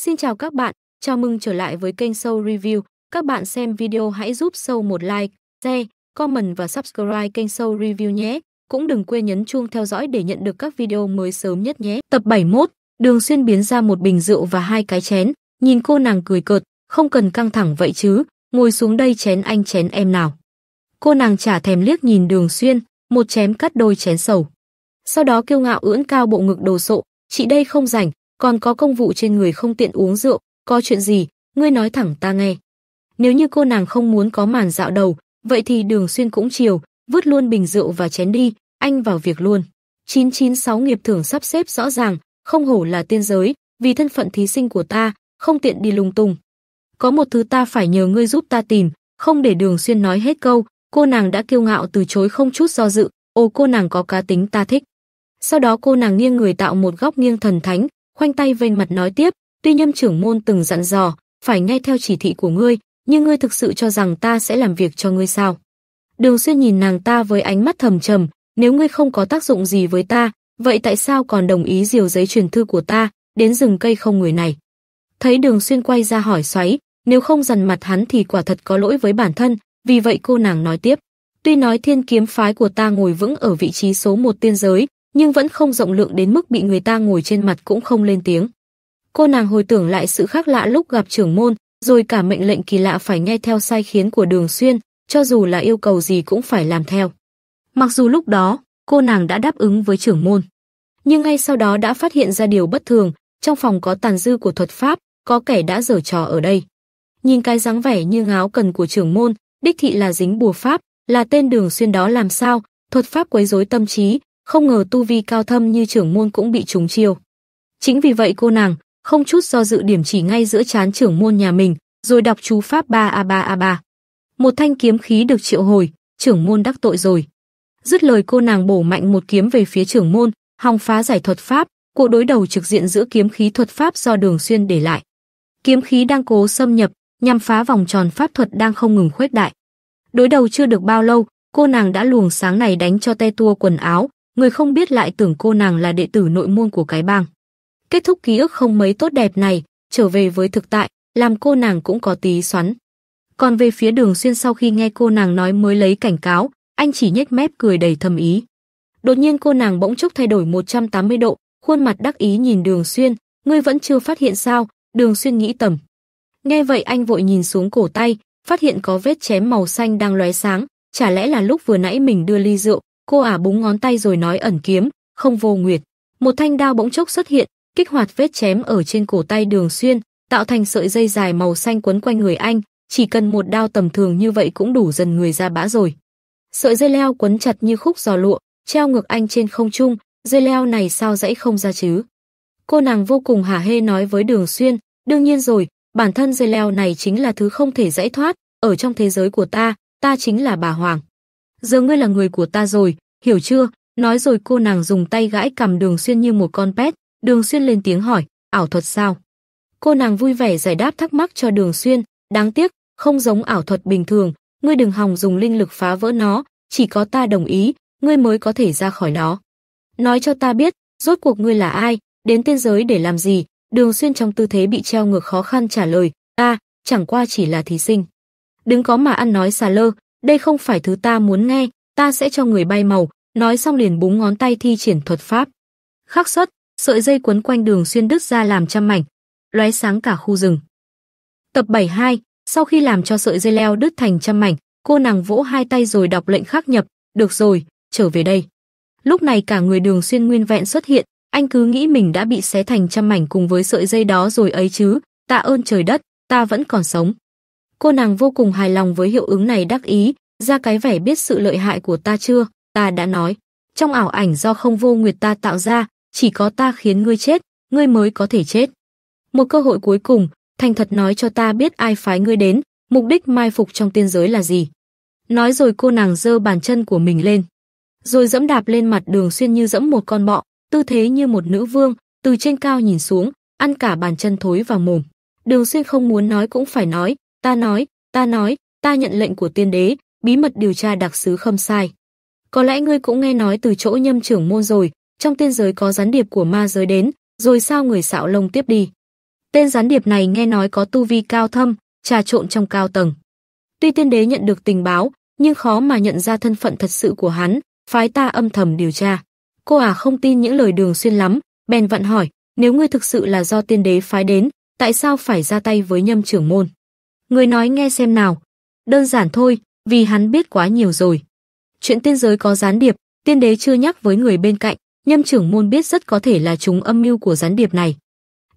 Xin chào các bạn, chào mừng trở lại với kênh Show Review. Các bạn xem video hãy giúp Show một like, share, comment và subscribe kênh Show Review nhé. Cũng đừng quên nhấn chuông theo dõi để nhận được các video mới sớm nhất nhé. Tập 71, Đường Xuyên biến ra một bình rượu và hai cái chén, nhìn cô nàng cười cợt, không cần căng thẳng vậy chứ, ngồi xuống đây chén anh chén em nào. Cô nàng chả thèm liếc nhìn Đường Xuyên, một chém cắt đôi chén sầu. Sau đó kiêu ngạo ưỡn cao bộ ngực đồ sộ, chị đây không rảnh, còn có công vụ trên người không tiện uống rượu, có chuyện gì, ngươi nói thẳng ta nghe. Nếu như cô nàng không muốn có màn dạo đầu, vậy thì Đường Xuyên cũng chiều, vứt luôn bình rượu và chén đi, anh vào việc luôn. 996 nghiệp thưởng sắp xếp rõ ràng, không hổ là tiên giới, vì thân phận thí sinh của ta, không tiện đi lung tung. Có một thứ ta phải nhờ ngươi giúp ta tìm, không để Đường Xuyên nói hết câu, cô nàng đã kiêu ngạo từ chối không chút do dự, ô cô nàng có cá tính ta thích." Sau đó cô nàng nghiêng người tạo một góc nghiêng thần thánh, khoanh tay ven mặt nói tiếp, tuy nhâm trưởng môn từng dặn dò, phải nghe theo chỉ thị của ngươi, nhưng ngươi thực sự cho rằng ta sẽ làm việc cho ngươi sao? Đường xuyên nhìn nàng ta với ánh mắt thầm trầm, nếu ngươi không có tác dụng gì với ta, vậy tại sao còn đồng ý diều giấy truyền thư của ta, đến rừng cây không người này? Thấy đường xuyên quay ra hỏi xoáy, nếu không dằn mặt hắn thì quả thật có lỗi với bản thân, vì vậy cô nàng nói tiếp. Tuy nói thiên kiếm phái của ta ngồi vững ở vị trí số một tiên giới, nhưng vẫn không rộng lượng đến mức bị người ta ngồi trên mặt cũng không lên tiếng. Cô nàng hồi tưởng lại sự khác lạ lúc gặp trưởng môn, rồi cả mệnh lệnh kỳ lạ phải nghe theo sai khiến của Đường Xuyên, cho dù là yêu cầu gì cũng phải làm theo. Mặc dù lúc đó, cô nàng đã đáp ứng với trưởng môn, nhưng ngay sau đó đã phát hiện ra điều bất thường, trong phòng có tàn dư của thuật pháp, có kẻ đã giở trò ở đây. Nhìn cái dáng vẻ như ngáo cần của trưởng môn, đích thị là dính bùa pháp, là tên Đường Xuyên đó làm sao, thuật pháp quấy rối tâm trí, không ngờ tu vi cao thâm như trưởng môn cũng bị trúng chiêu. Chính vì vậy cô nàng không chút do dự điểm chỉ ngay giữa chán trưởng môn nhà mình, rồi đọc chú pháp 3A3A3. Một thanh kiếm khí được triệu hồi, trưởng môn đắc tội rồi. Dứt lời cô nàng bổ mạnh một kiếm về phía trưởng môn, hòng phá giải thuật pháp, cuộc đối đầu trực diện giữa kiếm khí thuật pháp do Đường Xuyên để lại. Kiếm khí đang cố xâm nhập, nhằm phá vòng tròn pháp thuật đang không ngừng khuếch đại. Đối đầu chưa được bao lâu, cô nàng đã luồng sáng này đánh cho te tua quần áo, người không biết lại tưởng cô nàng là đệ tử nội môn của cái bang. Kết thúc ký ức không mấy tốt đẹp này, trở về với thực tại, làm cô nàng cũng có tí xoắn. Còn về phía đường xuyên sau khi nghe cô nàng nói mới lấy cảnh cáo, anh chỉ nhếch mép cười đầy thầm ý. Đột nhiên cô nàng bỗng chốc thay đổi 180 độ, khuôn mặt đắc ý nhìn đường xuyên, ngươi vẫn chưa phát hiện sao, đường xuyên nghĩ tầm. Nghe vậy anh vội nhìn xuống cổ tay, phát hiện có vết chém màu xanh đang lóe sáng, chả lẽ là lúc vừa nãy mình đưa ly rượu, Cô ả búng ngón tay rồi nói ẩn kiếm, không vô nguyệt. Một thanh đao bỗng chốc xuất hiện, kích hoạt vết chém ở trên cổ tay Đường Xuyên, tạo thành sợi dây dài màu xanh quấn quanh người anh, chỉ cần một đao tầm thường như vậy cũng đủ dần người ra bã rồi. Sợi dây leo quấn chặt như khúc giò lụa, treo ngược anh trên không trung, dây leo này sao dãy không ra chứ? Cô nàng vô cùng hả hê nói với Đường Xuyên, đương nhiên rồi, bản thân dây leo này chính là thứ không thể giải thoát, ở trong thế giới của ta, ta chính là bà Hoàng. Giờ ngươi là người của ta rồi, hiểu chưa? Nói rồi cô nàng dùng tay gãi cầm Đường Xuyên như một con pet, Đường Xuyên lên tiếng hỏi, ảo thuật sao? Cô nàng vui vẻ giải đáp thắc mắc cho Đường Xuyên, đáng tiếc, không giống ảo thuật bình thường, ngươi đừng hòng dùng linh lực phá vỡ nó, chỉ có ta đồng ý, ngươi mới có thể ra khỏi nó. Nói cho ta biết, rốt cuộc ngươi là ai, đến tiên giới để làm gì? Đường Xuyên trong tư thế bị treo ngược khó khăn trả lời, a, chẳng qua chỉ là thí sinh. đứng có mà ăn nói xà lơ, đây không phải thứ ta muốn nghe, ta sẽ cho người bay màu, nói xong liền búng ngón tay thi triển thuật pháp. Khắc xuất, sợi dây quấn quanh đường xuyên đứt ra làm trăm mảnh, lóe sáng cả khu rừng. Tập 72, sau khi làm cho sợi dây leo đứt thành trăm mảnh, cô nàng vỗ hai tay rồi đọc lệnh khắc nhập, "Được rồi, trở về đây." Lúc này cả người Đường Xuyên nguyên vẹn xuất hiện, anh cứ nghĩ mình đã bị xé thành trăm mảnh cùng với sợi dây đó rồi ấy chứ, tạ ơn trời đất, ta vẫn còn sống. Cô nàng vô cùng hài lòng với hiệu ứng này đắc ý, ra cái vẻ biết sự lợi hại của ta chưa, ta đã nói. Trong ảo ảnh do không vô nguyệt ta tạo ra, chỉ có ta khiến ngươi chết, ngươi mới có thể chết. Một cơ hội cuối cùng, thành thật nói cho ta biết ai phái ngươi đến, mục đích mai phục trong tiên giới là gì. Nói rồi cô nàng giơ bàn chân của mình lên, rồi dẫm đạp lên mặt đường xuyên như dẫm một con bọ, tư thế như một nữ vương, từ trên cao nhìn xuống, ăn cả bàn chân thối vào mồm. Đường xuyên không muốn nói cũng phải nói, Ta nói, ta nói, ta nhận lệnh của tiên đế, bí mật điều tra đặc sứ khâm sai. Có lẽ ngươi cũng nghe nói từ chỗ nhâm trưởng môn rồi, trong tiên giới có gián điệp của ma giới đến, rồi sao người xạo lông tiếp đi. Tên gián điệp này nghe nói có tu vi cao thâm, trà trộn trong cao tầng. Tuy tiên đế nhận được tình báo, nhưng khó mà nhận ra thân phận thật sự của hắn, phái ta âm thầm điều tra. Cô à không tin những lời đường xuyên lắm, bèn vặn hỏi, nếu ngươi thực sự là do tiên đế phái đến, tại sao phải ra tay với nhâm trưởng môn? Người nói nghe xem nào. Đơn giản thôi, vì hắn biết quá nhiều rồi. Chuyện tiên giới có gián điệp, tiên đế chưa nhắc với người bên cạnh, nhâm trưởng môn biết rất có thể là chúng âm mưu của gián điệp này.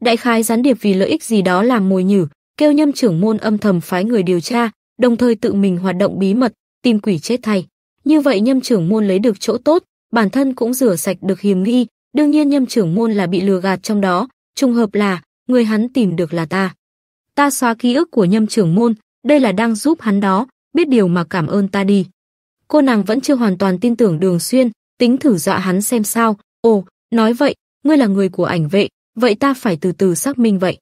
Đại khái gián điệp vì lợi ích gì đó làm mồi nhử, kêu nhâm trưởng môn âm thầm phái người điều tra, đồng thời tự mình hoạt động bí mật, tìm quỷ chết thay. Như vậy nhâm trưởng môn lấy được chỗ tốt, bản thân cũng rửa sạch được hiềm nghi, đương nhiên nhâm trưởng môn là bị lừa gạt trong đó, trùng hợp là người hắn tìm được là ta ta xóa ký ức của nhâm trưởng môn, đây là đang giúp hắn đó, biết điều mà cảm ơn ta đi. Cô nàng vẫn chưa hoàn toàn tin tưởng đường xuyên, tính thử dọa hắn xem sao, ồ, nói vậy, ngươi là người của ảnh vệ, vậy ta phải từ từ xác minh vậy.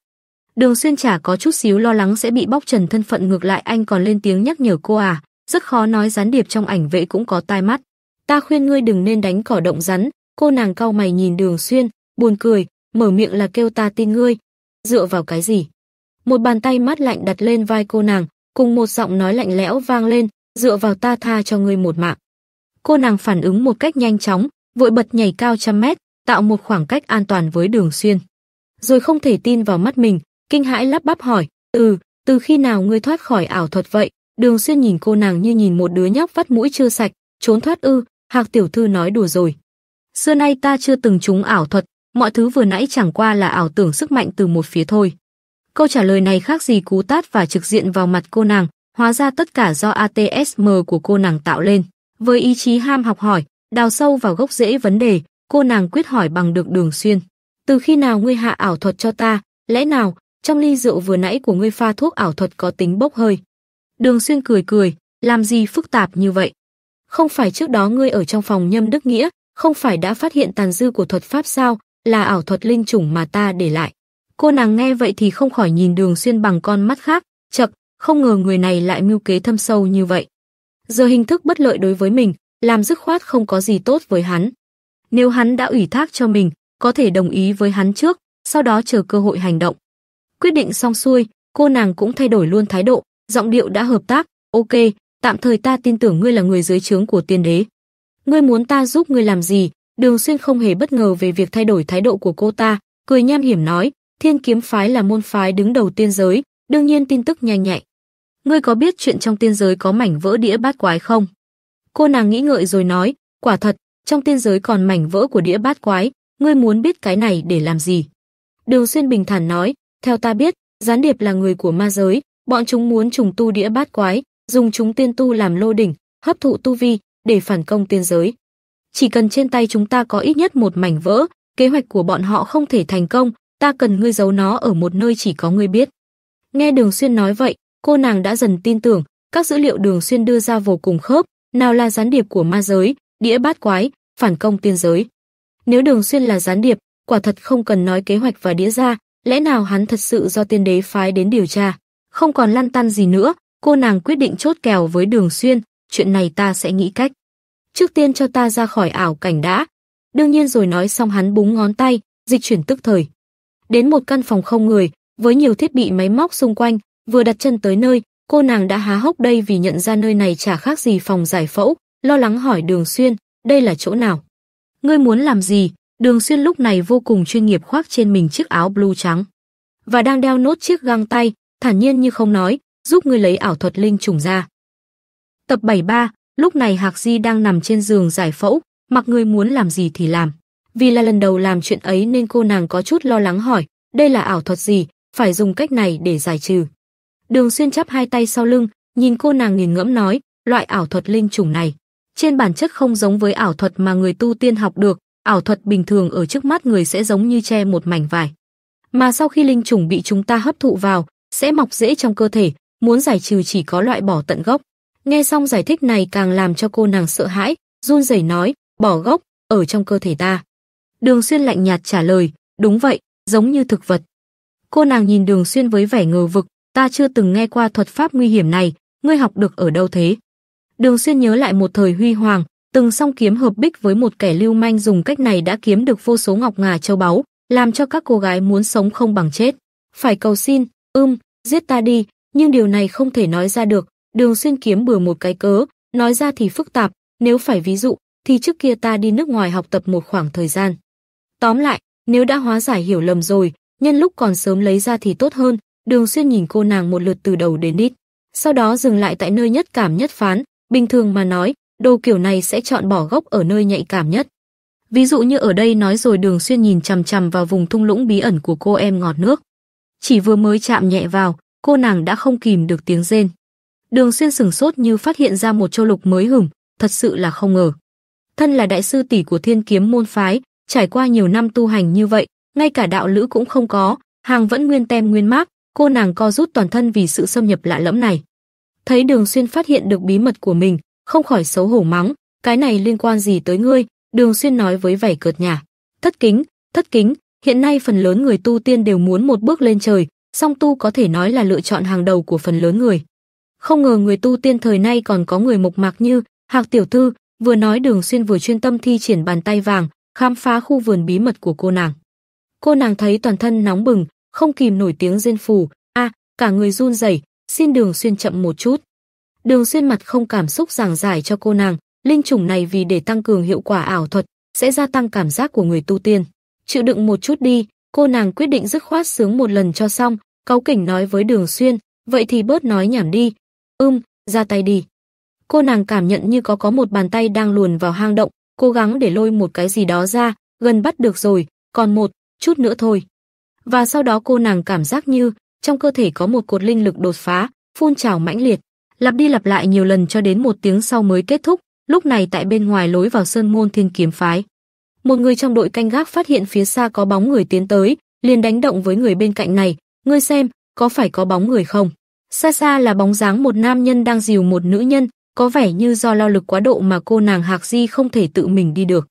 Đường xuyên chả có chút xíu lo lắng sẽ bị bóc trần thân phận ngược lại anh còn lên tiếng nhắc nhở cô à, rất khó nói gián điệp trong ảnh vệ cũng có tai mắt. Ta khuyên ngươi đừng nên đánh cỏ động rắn, cô nàng cau mày nhìn đường xuyên, buồn cười, mở miệng là kêu ta tin ngươi. Dựa vào cái gì? một bàn tay mát lạnh đặt lên vai cô nàng, cùng một giọng nói lạnh lẽo vang lên, dựa vào ta tha cho ngươi một mạng. Cô nàng phản ứng một cách nhanh chóng, vội bật nhảy cao trăm mét, tạo một khoảng cách an toàn với đường xuyên. Rồi không thể tin vào mắt mình, kinh hãi lắp bắp hỏi, ừ, từ khi nào ngươi thoát khỏi ảo thuật vậy? Đường xuyên nhìn cô nàng như nhìn một đứa nhóc vắt mũi chưa sạch, trốn thoát ư, hạc tiểu thư nói đùa rồi. Xưa nay ta chưa từng trúng ảo thuật, mọi thứ vừa nãy chẳng qua là ảo tưởng sức mạnh từ một phía thôi. Câu trả lời này khác gì cú tát và trực diện vào mặt cô nàng, hóa ra tất cả do ATSM của cô nàng tạo lên. Với ý chí ham học hỏi, đào sâu vào gốc rễ vấn đề, cô nàng quyết hỏi bằng được đường xuyên. Từ khi nào ngươi hạ ảo thuật cho ta, lẽ nào, trong ly rượu vừa nãy của ngươi pha thuốc ảo thuật có tính bốc hơi? Đường xuyên cười cười, làm gì phức tạp như vậy? Không phải trước đó ngươi ở trong phòng nhâm đức nghĩa, không phải đã phát hiện tàn dư của thuật pháp sao, là ảo thuật linh chủng mà ta để lại. Cô nàng nghe vậy thì không khỏi nhìn đường xuyên bằng con mắt khác, chật, không ngờ người này lại mưu kế thâm sâu như vậy. Giờ hình thức bất lợi đối với mình, làm dứt khoát không có gì tốt với hắn. Nếu hắn đã ủy thác cho mình, có thể đồng ý với hắn trước, sau đó chờ cơ hội hành động. Quyết định xong xuôi, cô nàng cũng thay đổi luôn thái độ, giọng điệu đã hợp tác, ok, tạm thời ta tin tưởng ngươi là người dưới trướng của tiên đế. Ngươi muốn ta giúp ngươi làm gì? Đường Xuyên không hề bất ngờ về việc thay đổi thái độ của cô ta, cười nham hiểm nói, Thiên kiếm phái là môn phái đứng đầu tiên giới, đương nhiên tin tức nhanh nhạy. Ngươi có biết chuyện trong tiên giới có mảnh vỡ đĩa bát quái không? Cô nàng nghĩ ngợi rồi nói, quả thật, trong tiên giới còn mảnh vỡ của đĩa bát quái, ngươi muốn biết cái này để làm gì? Đường Xuyên bình thản nói, theo ta biết, gián điệp là người của ma giới, bọn chúng muốn trùng tu đĩa bát quái, dùng chúng tiên tu làm lô đỉnh, hấp thụ tu vi để phản công tiên giới. Chỉ cần trên tay chúng ta có ít nhất một mảnh vỡ, kế hoạch của bọn họ không thể thành công, ta cần ngươi giấu nó ở một nơi chỉ có ngươi biết. Nghe Đường Xuyên nói vậy, cô nàng đã dần tin tưởng, các dữ liệu Đường Xuyên đưa ra vô cùng khớp, nào là gián điệp của ma giới, đĩa bát quái, phản công tiên giới. Nếu Đường Xuyên là gián điệp, quả thật không cần nói kế hoạch và đĩa ra, lẽ nào hắn thật sự do tiên đế phái đến điều tra. Không còn lăn tăn gì nữa, cô nàng quyết định chốt kèo với Đường Xuyên, chuyện này ta sẽ nghĩ cách. Trước tiên cho ta ra khỏi ảo cảnh đã. Đương nhiên rồi nói xong hắn búng ngón tay, dịch chuyển tức thời đến một căn phòng không người, với nhiều thiết bị máy móc xung quanh, vừa đặt chân tới nơi, cô nàng đã há hốc đây vì nhận ra nơi này chả khác gì phòng giải phẫu, lo lắng hỏi Đường Xuyên, đây là chỗ nào? Ngươi muốn làm gì? Đường Xuyên lúc này vô cùng chuyên nghiệp khoác trên mình chiếc áo blue trắng và đang đeo nốt chiếc găng tay, thản nhiên như không nói, giúp ngươi lấy ảo thuật linh trùng ra. Tập 73, lúc này Hạc Di đang nằm trên giường giải phẫu, mặc ngươi muốn làm gì thì làm. Vì là lần đầu làm chuyện ấy nên cô nàng có chút lo lắng hỏi, đây là ảo thuật gì, phải dùng cách này để giải trừ. Đường Xuyên chắp hai tay sau lưng, nhìn cô nàng nghiền ngẫm nói, loại ảo thuật linh trùng này, trên bản chất không giống với ảo thuật mà người tu tiên học được, ảo thuật bình thường ở trước mắt người sẽ giống như che một mảnh vải. Mà sau khi linh trùng bị chúng ta hấp thụ vào, sẽ mọc dễ trong cơ thể, muốn giải trừ chỉ có loại bỏ tận gốc. Nghe xong giải thích này càng làm cho cô nàng sợ hãi, run rẩy nói, bỏ gốc ở trong cơ thể ta. Đường Xuyên lạnh nhạt trả lời, đúng vậy, giống như thực vật. Cô nàng nhìn Đường Xuyên với vẻ ngờ vực, ta chưa từng nghe qua thuật pháp nguy hiểm này, ngươi học được ở đâu thế? Đường Xuyên nhớ lại một thời huy hoàng, từng song kiếm hợp bích với một kẻ lưu manh dùng cách này đã kiếm được vô số ngọc ngà châu báu, làm cho các cô gái muốn sống không bằng chết. Phải cầu xin, ưm, giết ta đi, nhưng điều này không thể nói ra được. Đường Xuyên kiếm bừa một cái cớ, nói ra thì phức tạp, nếu phải ví dụ, thì trước kia ta đi nước ngoài học tập một khoảng thời gian. Tóm lại, nếu đã hóa giải hiểu lầm rồi, nhân lúc còn sớm lấy ra thì tốt hơn. Đường Xuyên nhìn cô nàng một lượt từ đầu đến đít, sau đó dừng lại tại nơi nhất cảm nhất phán, bình thường mà nói, đồ kiểu này sẽ chọn bỏ gốc ở nơi nhạy cảm nhất. Ví dụ như ở đây nói rồi Đường Xuyên nhìn chằm chằm vào vùng thung lũng bí ẩn của cô em ngọt nước. Chỉ vừa mới chạm nhẹ vào, cô nàng đã không kìm được tiếng rên. Đường Xuyên sừng sốt như phát hiện ra một châu lục mới hửng, thật sự là không ngờ. Thân là đại sư tỷ của Thiên Kiếm môn phái, trải qua nhiều năm tu hành như vậy, ngay cả đạo lữ cũng không có, hàng vẫn nguyên tem nguyên mác, cô nàng co rút toàn thân vì sự xâm nhập lạ lẫm này. Thấy Đường Xuyên phát hiện được bí mật của mình, không khỏi xấu hổ mắng, cái này liên quan gì tới ngươi, Đường Xuyên nói với vẻ cợt nhả. Thất kính, thất kính, hiện nay phần lớn người tu tiên đều muốn một bước lên trời, song tu có thể nói là lựa chọn hàng đầu của phần lớn người. Không ngờ người tu tiên thời nay còn có người mộc mạc như Hạc Tiểu Thư, vừa nói Đường Xuyên vừa chuyên tâm thi triển bàn tay vàng, khám phá khu vườn bí mật của cô nàng. Cô nàng thấy toàn thân nóng bừng, không kìm nổi tiếng rên phù, a, cả người run rẩy, xin Đường Xuyên chậm một chút. Đường Xuyên mặt không cảm xúc giảng giải cho cô nàng, linh trùng này vì để tăng cường hiệu quả ảo thuật, sẽ gia tăng cảm giác của người tu tiên. Chịu đựng một chút đi, cô nàng quyết định dứt khoát sướng một lần cho xong, cáu kỉnh nói với Đường Xuyên, vậy thì bớt nói nhảm đi. Ưm, ra tay đi. Cô nàng cảm nhận như có có một bàn tay đang luồn vào hang động, cố gắng để lôi một cái gì đó ra, gần bắt được rồi, còn một, chút nữa thôi. Và sau đó cô nàng cảm giác như trong cơ thể có một cột linh lực đột phá, phun trào mãnh liệt, lặp đi lặp lại nhiều lần cho đến một tiếng sau mới kết thúc, lúc này tại bên ngoài lối vào sơn môn Thiên Kiếm phái. Một người trong đội canh gác phát hiện phía xa có bóng người tiến tới, liền đánh động với người bên cạnh này, "Ngươi xem, có phải có bóng người không?" Xa xa là bóng dáng một nam nhân đang dìu một nữ nhân, có vẻ như do lo lực quá độ mà cô nàng Hạc Di không thể tự mình đi được.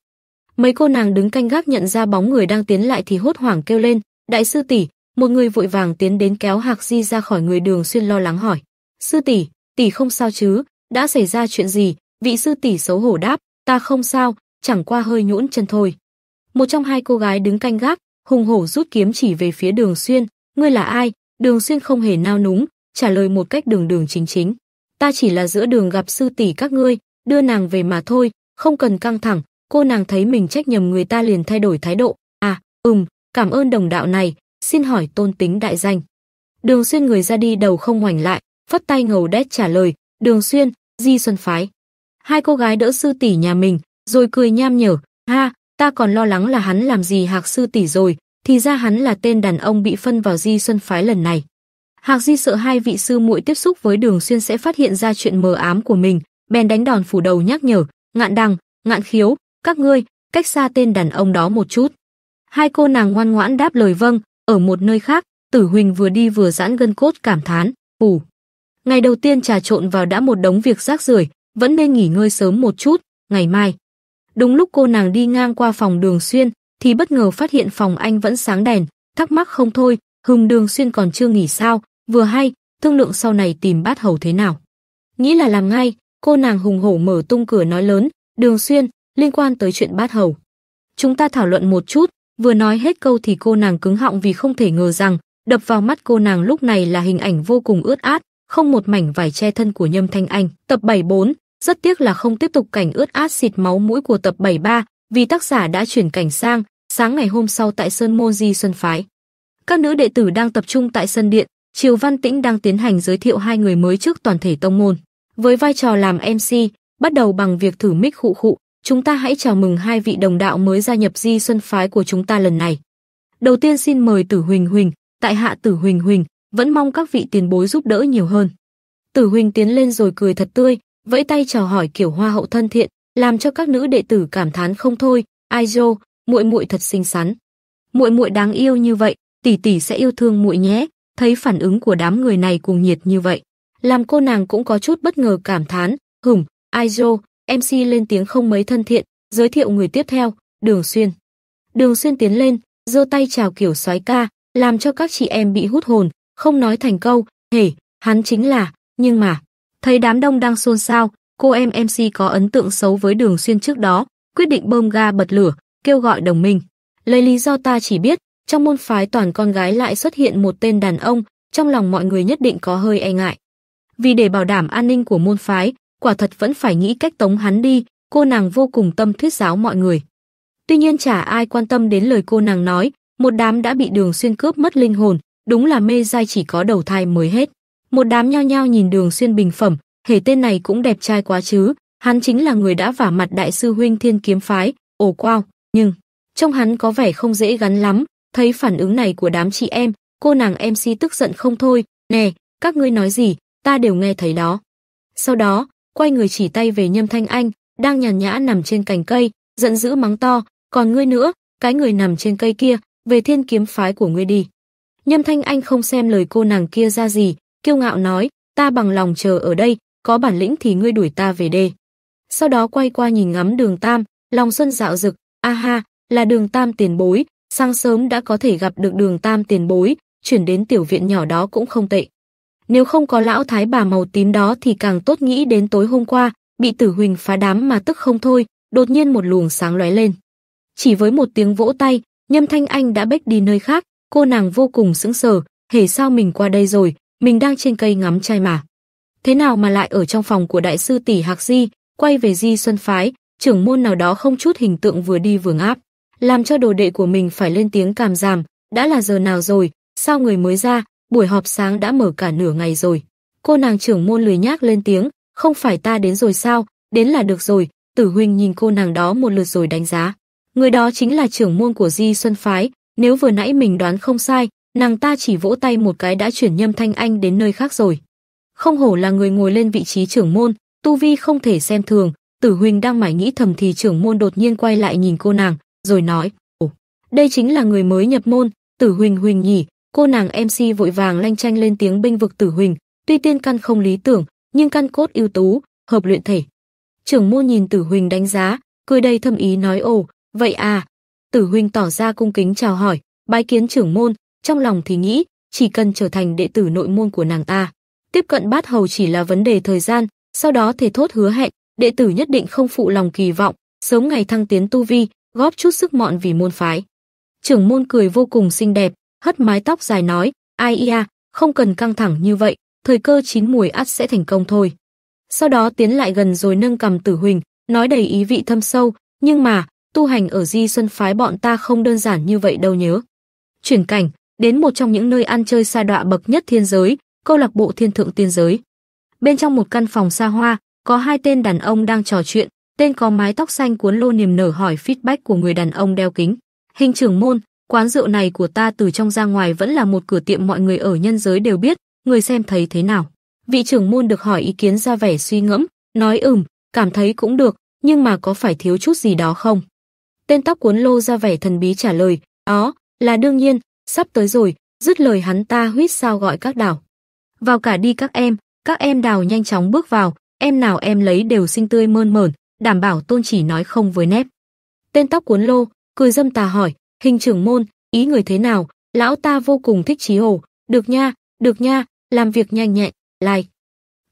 Mấy cô nàng đứng canh gác nhận ra bóng người đang tiến lại thì hốt hoảng kêu lên, "Đại sư tỷ!" Một người vội vàng tiến đến kéo Hạc Di ra khỏi người Đường Xuyên lo lắng hỏi, "Sư tỷ, tỷ không sao chứ? Đã xảy ra chuyện gì?" Vị sư tỷ xấu hổ đáp, "Ta không sao, chẳng qua hơi nhũn chân thôi." Một trong hai cô gái đứng canh gác, hùng hổ rút kiếm chỉ về phía Đường Xuyên, "Ngươi là ai?" Đường Xuyên không hề nao núng, trả lời một cách đường đường chính chính ta chỉ là giữa đường gặp sư tỷ các ngươi, đưa nàng về mà thôi, không cần căng thẳng, cô nàng thấy mình trách nhầm người ta liền thay đổi thái độ. À, ừm, cảm ơn đồng đạo này, xin hỏi tôn tính đại danh. Đường xuyên người ra đi đầu không ngoảnh lại, phất tay ngầu đét trả lời, đường xuyên, di xuân phái. Hai cô gái đỡ sư tỷ nhà mình, rồi cười nham nhở, ha, ta còn lo lắng là hắn làm gì hạc sư tỷ rồi, thì ra hắn là tên đàn ông bị phân vào di xuân phái lần này. Hạc Di sợ hai vị sư muội tiếp xúc với Đường Xuyên sẽ phát hiện ra chuyện mờ ám của mình, bèn đánh đòn phủ đầu nhắc nhở, "Ngạn Đằng, Ngạn Khiếu, các ngươi, cách xa tên đàn ông đó một chút." Hai cô nàng ngoan ngoãn đáp lời vâng, ở một nơi khác, Tử Huỳnh vừa đi vừa giãn gân cốt cảm thán, ủ. ngày đầu tiên trà trộn vào đã một đống việc rác rưởi, vẫn nên nghỉ ngơi sớm một chút, ngày mai." Đúng lúc cô nàng đi ngang qua phòng Đường Xuyên, thì bất ngờ phát hiện phòng anh vẫn sáng đèn, thắc mắc không thôi, Hùng Đường Xuyên còn chưa nghỉ sao, vừa hay, thương lượng sau này tìm bát hầu thế nào. Nghĩ là làm ngay, cô nàng hùng hổ mở tung cửa nói lớn, Đường Xuyên, liên quan tới chuyện bát hầu. Chúng ta thảo luận một chút, vừa nói hết câu thì cô nàng cứng họng vì không thể ngờ rằng, đập vào mắt cô nàng lúc này là hình ảnh vô cùng ướt át, không một mảnh vải che thân của Nhâm Thanh Anh. Tập 74, rất tiếc là không tiếp tục cảnh ướt át xịt máu mũi của tập 73, vì tác giả đã chuyển cảnh sang sáng ngày hôm sau tại Sơn Môn Di Xuân Phái. Các nữ đệ tử đang tập trung tại sân điện, Triều Văn Tĩnh đang tiến hành giới thiệu hai người mới trước toàn thể tông môn. Với vai trò làm MC, bắt đầu bằng việc thử mic khụ khụ, chúng ta hãy chào mừng hai vị đồng đạo mới gia nhập Di Xuân phái của chúng ta lần này. Đầu tiên xin mời Tử Huỳnh Huỳnh, tại hạ Tử Huỳnh Huỳnh, vẫn mong các vị tiền bối giúp đỡ nhiều hơn. Tử Huỳnh tiến lên rồi cười thật tươi, vẫy tay chào hỏi kiểu hoa hậu thân thiện, làm cho các nữ đệ tử cảm thán không thôi, "Ai dô, muội muội thật xinh xắn. Muội muội đáng yêu như vậy, tỷ tỷ sẽ yêu thương muội nhé. Thấy phản ứng của đám người này cuồng nhiệt như vậy, làm cô nàng cũng có chút bất ngờ cảm thán, hửm, Aizo, MC lên tiếng không mấy thân thiện, giới thiệu người tiếp theo, Đường Xuyên. Đường Xuyên tiến lên, giơ tay chào kiểu soái ca, làm cho các chị em bị hút hồn, không nói thành câu, hề, hắn chính là, nhưng mà, thấy đám đông đang xôn xao, cô em MC có ấn tượng xấu với Đường Xuyên trước đó, quyết định bơm ga bật lửa, kêu gọi đồng minh. Lấy lý do ta chỉ biết, trong môn phái toàn con gái lại xuất hiện một tên đàn ông, trong lòng mọi người nhất định có hơi e ngại. Vì để bảo đảm an ninh của môn phái, quả thật vẫn phải nghĩ cách tống hắn đi, cô nàng vô cùng tâm thuyết giáo mọi người. Tuy nhiên chả ai quan tâm đến lời cô nàng nói, một đám đã bị đường xuyên cướp mất linh hồn, đúng là mê dai chỉ có đầu thai mới hết. Một đám nhao nhao nhìn đường xuyên bình phẩm, hề tên này cũng đẹp trai quá chứ, hắn chính là người đã vả mặt đại sư huynh thiên kiếm phái, ồ quao, nhưng trong hắn có vẻ không dễ gắn lắm, Thấy phản ứng này của đám chị em, cô nàng MC tức giận không thôi, "Nè, các ngươi nói gì, ta đều nghe thấy đó." Sau đó, quay người chỉ tay về Nhâm Thanh Anh, đang nhàn nhã nằm trên cành cây, giận dữ mắng to, "Còn ngươi nữa, cái người nằm trên cây kia, về thiên kiếm phái của ngươi đi." Nhâm Thanh Anh không xem lời cô nàng kia ra gì, kiêu ngạo nói, "Ta bằng lòng chờ ở đây, có bản lĩnh thì ngươi đuổi ta về đê." Sau đó quay qua nhìn ngắm Đường Tam, lòng xuân dạo dực, aha, là Đường Tam tiền bối, sáng sớm đã có thể gặp được đường tam tiền bối, chuyển đến tiểu viện nhỏ đó cũng không tệ. Nếu không có lão thái bà màu tím đó thì càng tốt nghĩ đến tối hôm qua, bị tử huỳnh phá đám mà tức không thôi, đột nhiên một luồng sáng lóe lên. Chỉ với một tiếng vỗ tay, nhâm thanh anh đã bách đi nơi khác, cô nàng vô cùng sững sờ, hề sao mình qua đây rồi, mình đang trên cây ngắm trai mà. Thế nào mà lại ở trong phòng của đại sư tỷ Hạc Di, quay về Di Xuân Phái, trưởng môn nào đó không chút hình tượng vừa đi vừa ngáp làm cho đồ đệ của mình phải lên tiếng càm giảm, đã là giờ nào rồi, sao người mới ra, buổi họp sáng đã mở cả nửa ngày rồi. Cô nàng trưởng môn lười nhác lên tiếng, không phải ta đến rồi sao, đến là được rồi, tử huynh nhìn cô nàng đó một lượt rồi đánh giá. Người đó chính là trưởng môn của Di Xuân Phái, nếu vừa nãy mình đoán không sai, nàng ta chỉ vỗ tay một cái đã chuyển nhâm thanh anh đến nơi khác rồi. Không hổ là người ngồi lên vị trí trưởng môn, tu vi không thể xem thường, tử huynh đang mải nghĩ thầm thì trưởng môn đột nhiên quay lại nhìn cô nàng, rồi nói, Ồ, đây chính là người mới nhập môn, tử huỳnh huỳnh nhỉ, cô nàng MC vội vàng lanh tranh lên tiếng binh vực tử huỳnh, tuy tiên căn không lý tưởng, nhưng căn cốt ưu tú, hợp luyện thể. Trưởng môn nhìn tử huỳnh đánh giá, cười đầy thâm ý nói ồ, vậy à. Tử huỳnh tỏ ra cung kính chào hỏi, bái kiến trưởng môn, trong lòng thì nghĩ, chỉ cần trở thành đệ tử nội môn của nàng ta. Tiếp cận bát hầu chỉ là vấn đề thời gian, sau đó thể thốt hứa hẹn, đệ tử nhất định không phụ lòng kỳ vọng, sớm ngày thăng tiến tu vi, góp chút sức mọn vì môn phái. Trưởng môn cười vô cùng xinh đẹp, hất mái tóc dài nói, ai ia, không cần căng thẳng như vậy, thời cơ chín mùi ắt sẽ thành công thôi. Sau đó tiến lại gần rồi nâng cầm tử huỳnh, nói đầy ý vị thâm sâu, nhưng mà, tu hành ở di xuân phái bọn ta không đơn giản như vậy đâu nhớ. Chuyển cảnh, đến một trong những nơi ăn chơi xa đọa bậc nhất thiên giới, câu lạc bộ thiên thượng tiên giới. Bên trong một căn phòng xa hoa, có hai tên đàn ông đang trò chuyện, Tên có mái tóc xanh cuốn lô niềm nở hỏi feedback của người đàn ông đeo kính. Hình trưởng môn, quán rượu này của ta từ trong ra ngoài vẫn là một cửa tiệm mọi người ở nhân giới đều biết, người xem thấy thế nào. Vị trưởng môn được hỏi ý kiến ra vẻ suy ngẫm, nói ừm, cảm thấy cũng được, nhưng mà có phải thiếu chút gì đó không? Tên tóc cuốn lô ra vẻ thần bí trả lời, đó, là đương nhiên, sắp tới rồi, dứt lời hắn ta huýt sao gọi các đảo. Vào cả đi các em, các em đào nhanh chóng bước vào, em nào em lấy đều xinh tươi mơn mởn, đảm bảo tôn chỉ nói không với nép. Tên tóc cuốn lô, cười dâm tà hỏi, hình trưởng môn, ý người thế nào, lão ta vô cùng thích trí hồ, được nha, được nha, làm việc nhanh nhẹn, lại Like.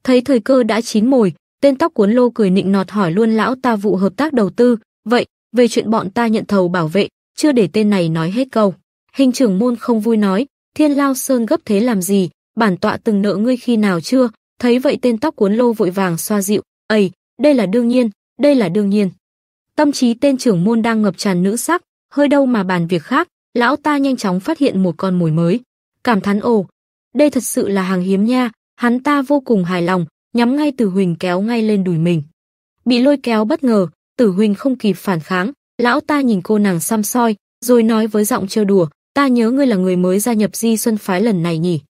Thấy thời cơ đã chín mồi, tên tóc cuốn lô cười nịnh nọt hỏi luôn lão ta vụ hợp tác đầu tư, vậy, về chuyện bọn ta nhận thầu bảo vệ, chưa để tên này nói hết câu. Hình trưởng môn không vui nói, thiên lao sơn gấp thế làm gì, bản tọa từng nợ ngươi khi nào chưa, thấy vậy tên tóc cuốn lô vội vàng xoa dịu, ầy, đây là đương nhiên, đây là đương nhiên. Tâm trí tên trưởng môn đang ngập tràn nữ sắc, hơi đâu mà bàn việc khác, lão ta nhanh chóng phát hiện một con mồi mới. Cảm thán ồ, đây thật sự là hàng hiếm nha, hắn ta vô cùng hài lòng, nhắm ngay Tử Huỳnh kéo ngay lên đùi mình. Bị lôi kéo bất ngờ, Tử Huỳnh không kịp phản kháng, lão ta nhìn cô nàng xăm soi, rồi nói với giọng trêu đùa, ta nhớ ngươi là người mới gia nhập Di Xuân phái lần này nhỉ?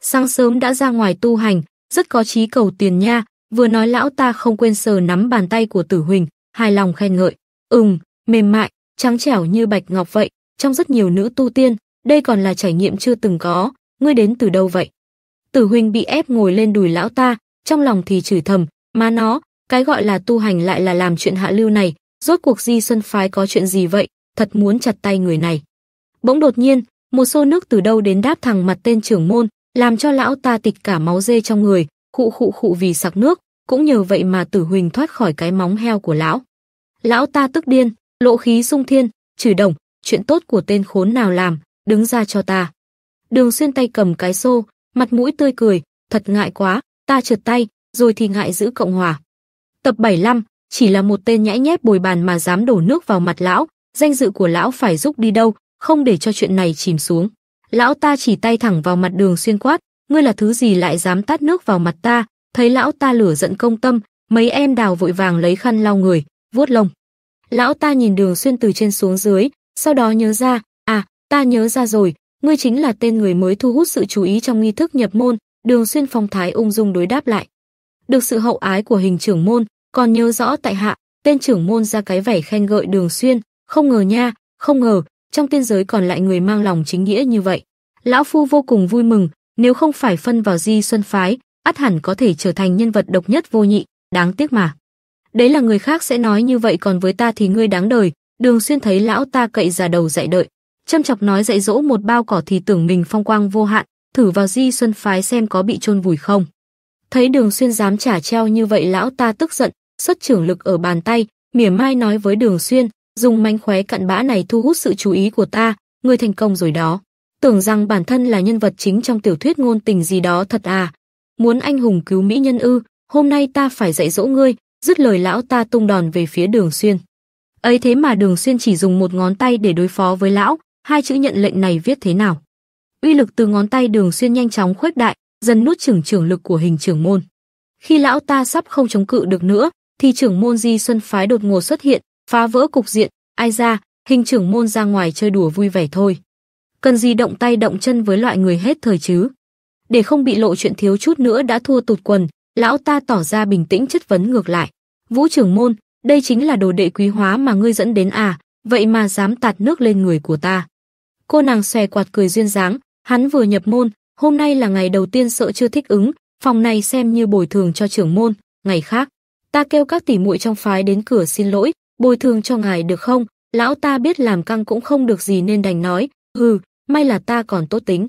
Sáng sớm đã ra ngoài tu hành, rất có chí cầu tiền nha, Vừa nói lão ta không quên sờ nắm bàn tay của Tử Huỳnh, hài lòng khen ngợi. Ừm, mềm mại, trắng trẻo như bạch ngọc vậy, trong rất nhiều nữ tu tiên, đây còn là trải nghiệm chưa từng có, ngươi đến từ đâu vậy? Tử Huỳnh bị ép ngồi lên đùi lão ta, trong lòng thì chửi thầm, mà nó, cái gọi là tu hành lại là làm chuyện hạ lưu này, rốt cuộc Di Xuân phái có chuyện gì vậy, thật muốn chặt tay người này. Bỗng đột nhiên, một xô nước từ đâu đến đáp thẳng mặt tên trưởng môn, làm cho lão ta tịch cả máu dê trong người, khụ khụ khụ vì sặc nước, cũng nhờ vậy mà Tử Huỳnh thoát khỏi cái móng heo của lão. Lão ta tức điên, lộ khí sung thiên, chửi đồng, chuyện tốt của tên khốn nào làm, đứng ra cho ta. Đường xuyên tay cầm cái xô, mặt mũi tươi cười, thật ngại quá, ta trượt tay, rồi thì ngại giữ Cộng Hòa. Tập 75, chỉ là một tên nhãi nhép bồi bàn mà dám đổ nước vào mặt lão, danh dự của lão phải giúp đi đâu, không để cho chuyện này chìm xuống. Lão ta chỉ tay thẳng vào mặt đường xuyên quát, ngươi là thứ gì lại dám tát nước vào mặt ta, thấy lão ta lửa giận công tâm, mấy em đào vội vàng lấy khăn lau người, vuốt lông. Lão ta nhìn đường xuyên từ trên xuống dưới, sau đó nhớ ra, à, ta nhớ ra rồi, ngươi chính là tên người mới thu hút sự chú ý trong nghi thức nhập môn, đường xuyên phong thái ung dung đối đáp lại. Được sự hậu ái của hình trưởng môn, còn nhớ rõ tại hạ, tên trưởng môn ra cái vẻ khen gợi đường xuyên, không ngờ nha, không ngờ, trong tiên giới còn lại người mang lòng chính nghĩa như vậy. Lão Phu vô cùng vui mừng, nếu không phải phân vào Di Xuân phái, Át hẳn có thể trở thành nhân vật độc nhất vô nhị, đáng tiếc mà. Đấy là người khác sẽ nói như vậy còn với ta thì ngươi đáng đời, Đường Xuyên thấy lão ta cậy già đầu dạy đợi, châm chọc nói dạy dỗ một bao cỏ thì tưởng mình phong quang vô hạn, thử vào Di Xuân phái xem có bị chôn vùi không. Thấy Đường Xuyên dám trả treo như vậy lão ta tức giận, xuất trưởng lực ở bàn tay, mỉa mai nói với Đường Xuyên, dùng manh khóe cận bã này thu hút sự chú ý của ta, người thành công rồi đó. Tưởng rằng bản thân là nhân vật chính trong tiểu thuyết ngôn tình gì đó thật à. Muốn anh hùng cứu mỹ nhân ư, hôm nay ta phải dạy dỗ ngươi, dứt lời lão ta tung đòn về phía đường xuyên. Ấy thế mà đường xuyên chỉ dùng một ngón tay để đối phó với lão, hai chữ nhận lệnh này viết thế nào? Uy lực từ ngón tay đường xuyên nhanh chóng khuếch đại, dần nuốt trưởng trưởng lực của hình trưởng môn. Khi lão ta sắp không chống cự được nữa, thì trưởng môn Di Xuân phái đột ngột xuất hiện, phá vỡ cục diện, ai ra, hình trưởng môn ra ngoài chơi đùa vui vẻ thôi cần gì động tay động chân với loại người hết thời chứ. Để không bị lộ chuyện thiếu chút nữa đã thua tụt quần, lão ta tỏ ra bình tĩnh chất vấn ngược lại. Vũ trưởng môn, đây chính là đồ đệ quý hóa mà ngươi dẫn đến à, vậy mà dám tạt nước lên người của ta. Cô nàng xòe quạt cười duyên dáng, hắn vừa nhập môn, hôm nay là ngày đầu tiên sợ chưa thích ứng, phòng này xem như bồi thường cho trưởng môn, ngày khác. Ta kêu các tỷ muội trong phái đến cửa xin lỗi, bồi thường cho ngài được không? Lão ta biết làm căng cũng không được gì nên đành nói, hừ, may là ta còn tốt tính.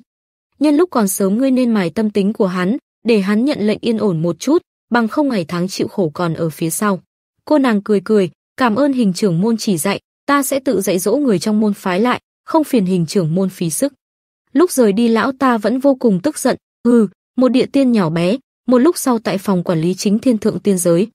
Nhân lúc còn sớm ngươi nên mài tâm tính của hắn, để hắn nhận lệnh yên ổn một chút, bằng không ngày tháng chịu khổ còn ở phía sau. Cô nàng cười cười, cảm ơn hình trưởng môn chỉ dạy, ta sẽ tự dạy dỗ người trong môn phái lại, không phiền hình trưởng môn phí sức. Lúc rời đi lão ta vẫn vô cùng tức giận, hừ, một địa tiên nhỏ bé, một lúc sau tại phòng quản lý chính thiên thượng tiên giới.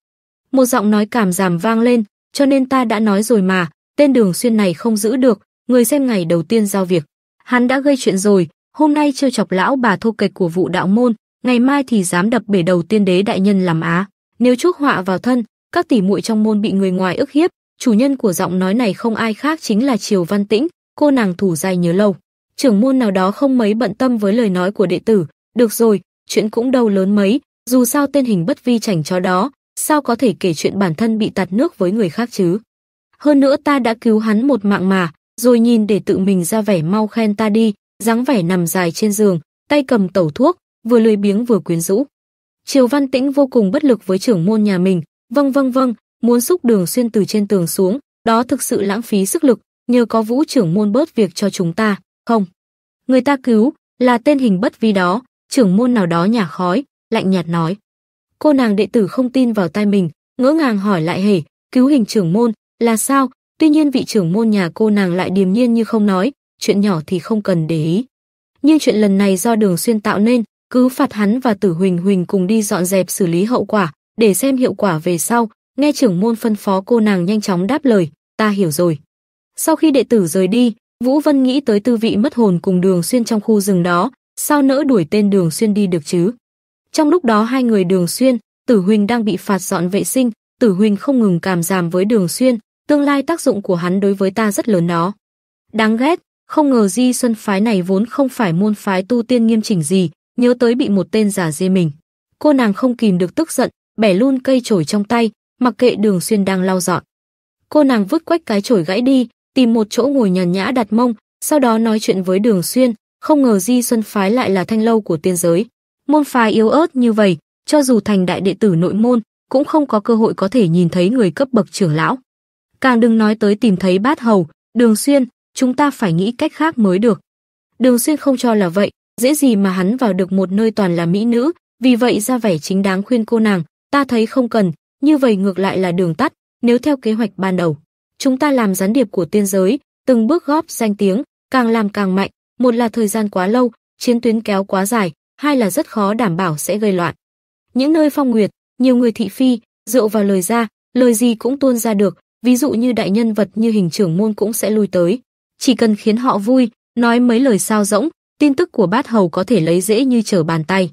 Một giọng nói cảm giảm vang lên, cho nên ta đã nói rồi mà, tên đường xuyên này không giữ được, người xem ngày đầu tiên giao việc. Hắn đã gây chuyện rồi, hôm nay chưa chọc lão bà thô kịch của vụ đạo môn, ngày mai thì dám đập bể đầu tiên đế đại nhân làm á. Nếu chuốc họa vào thân, các tỷ muội trong môn bị người ngoài ức hiếp, chủ nhân của giọng nói này không ai khác chính là Triều Văn Tĩnh, cô nàng thủ dài nhớ lâu. Trưởng môn nào đó không mấy bận tâm với lời nói của đệ tử, được rồi, chuyện cũng đâu lớn mấy, dù sao tên hình bất vi chảnh chó đó, sao có thể kể chuyện bản thân bị tạt nước với người khác chứ. Hơn nữa ta đã cứu hắn một mạng mà, rồi nhìn để tự mình ra vẻ mau khen ta đi, dáng vẻ nằm dài trên giường, tay cầm tẩu thuốc, vừa lười biếng vừa quyến rũ. Triều Văn Tĩnh vô cùng bất lực với trưởng môn nhà mình, vâng vâng vâng, muốn xúc đường xuyên từ trên tường xuống, đó thực sự lãng phí sức lực, nhờ có vũ trưởng môn bớt việc cho chúng ta, không. Người ta cứu, là tên hình bất vi đó, trưởng môn nào đó nhà khói, lạnh nhạt nói. Cô nàng đệ tử không tin vào tai mình, ngỡ ngàng hỏi lại hề, cứu hình trưởng môn, là sao, Tuy nhiên vị trưởng môn nhà cô nàng lại điềm nhiên như không nói, chuyện nhỏ thì không cần để ý. Nhưng chuyện lần này do Đường Xuyên tạo nên, cứ phạt hắn và Tử Huỳnh Huỳnh cùng đi dọn dẹp xử lý hậu quả, để xem hiệu quả về sau. Nghe trưởng môn phân phó cô nàng nhanh chóng đáp lời, ta hiểu rồi. Sau khi đệ tử rời đi, Vũ Vân nghĩ tới tư vị mất hồn cùng Đường Xuyên trong khu rừng đó, sao nỡ đuổi tên Đường Xuyên đi được chứ? Trong lúc đó hai người Đường Xuyên, Tử Huỳnh đang bị phạt dọn vệ sinh, Tử Huỳnh không ngừng cảm giảm với Đường Xuyên, tương lai tác dụng của hắn đối với ta rất lớn đó. Đáng ghét, không ngờ Di Xuân phái này vốn không phải môn phái tu tiên nghiêm chỉnh gì, nhớ tới bị một tên giả dê mình. Cô nàng không kìm được tức giận, bẻ luôn cây chổi trong tay, mặc kệ Đường Xuyên đang lau dọn. Cô nàng vứt quách cái chổi gãy đi, tìm một chỗ ngồi nhàn nhã đặt mông, sau đó nói chuyện với Đường Xuyên, không ngờ Di Xuân phái lại là thanh lâu của tiên giới. Môn phái yếu ớt như vậy, cho dù thành đại đệ tử nội môn, cũng không có cơ hội có thể nhìn thấy người cấp bậc trưởng lão càng đừng nói tới tìm thấy bát hầu, đường xuyên, chúng ta phải nghĩ cách khác mới được. Đường xuyên không cho là vậy, dễ gì mà hắn vào được một nơi toàn là mỹ nữ, vì vậy ra vẻ chính đáng khuyên cô nàng, ta thấy không cần, như vậy ngược lại là đường tắt, nếu theo kế hoạch ban đầu. Chúng ta làm gián điệp của tiên giới, từng bước góp danh tiếng, càng làm càng mạnh, một là thời gian quá lâu, chiến tuyến kéo quá dài, hai là rất khó đảm bảo sẽ gây loạn. Những nơi phong nguyệt, nhiều người thị phi, rượu vào lời ra, lời gì cũng tuôn ra được, ví dụ như đại nhân vật như hình trưởng môn cũng sẽ lui tới. Chỉ cần khiến họ vui, nói mấy lời sao rỗng, tin tức của bát hầu có thể lấy dễ như trở bàn tay.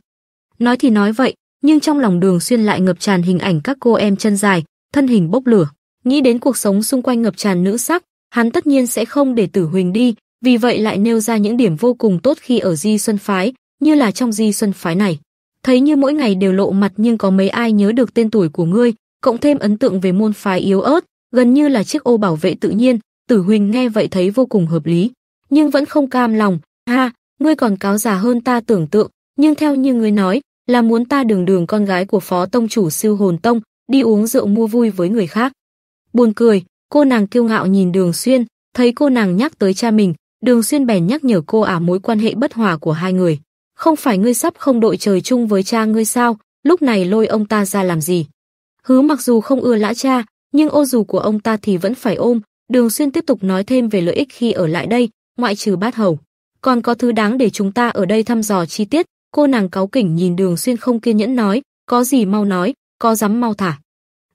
Nói thì nói vậy, nhưng trong lòng đường xuyên lại ngập tràn hình ảnh các cô em chân dài, thân hình bốc lửa. Nghĩ đến cuộc sống xung quanh ngập tràn nữ sắc, hắn tất nhiên sẽ không để tử huỳnh đi, vì vậy lại nêu ra những điểm vô cùng tốt khi ở Di Xuân Phái, như là trong Di Xuân Phái này. Thấy như mỗi ngày đều lộ mặt nhưng có mấy ai nhớ được tên tuổi của ngươi, cộng thêm ấn tượng về môn phái yếu ớt, gần như là chiếc ô bảo vệ tự nhiên, Tử Huỳnh nghe vậy thấy vô cùng hợp lý, nhưng vẫn không cam lòng, ha, ngươi còn cáo già hơn ta tưởng tượng, nhưng theo như ngươi nói, là muốn ta đường đường con gái của phó tông chủ siêu hồn tông, đi uống rượu mua vui với người khác. Buồn cười, cô nàng kiêu ngạo nhìn đường xuyên, thấy cô nàng nhắc tới cha mình, đường xuyên bèn nhắc nhở cô à mối quan hệ bất hòa của hai người. Không phải ngươi sắp không đội trời chung với cha ngươi sao, lúc này lôi ông ta ra làm gì? Hứ mặc dù không ưa lã cha, nhưng ô dù của ông ta thì vẫn phải ôm. Đường Xuyên tiếp tục nói thêm về lợi ích khi ở lại đây, ngoại trừ bát hầu. Còn có thứ đáng để chúng ta ở đây thăm dò chi tiết, cô nàng cáu kỉnh nhìn Đường Xuyên không kiên nhẫn nói, có gì mau nói, có dám mau thả.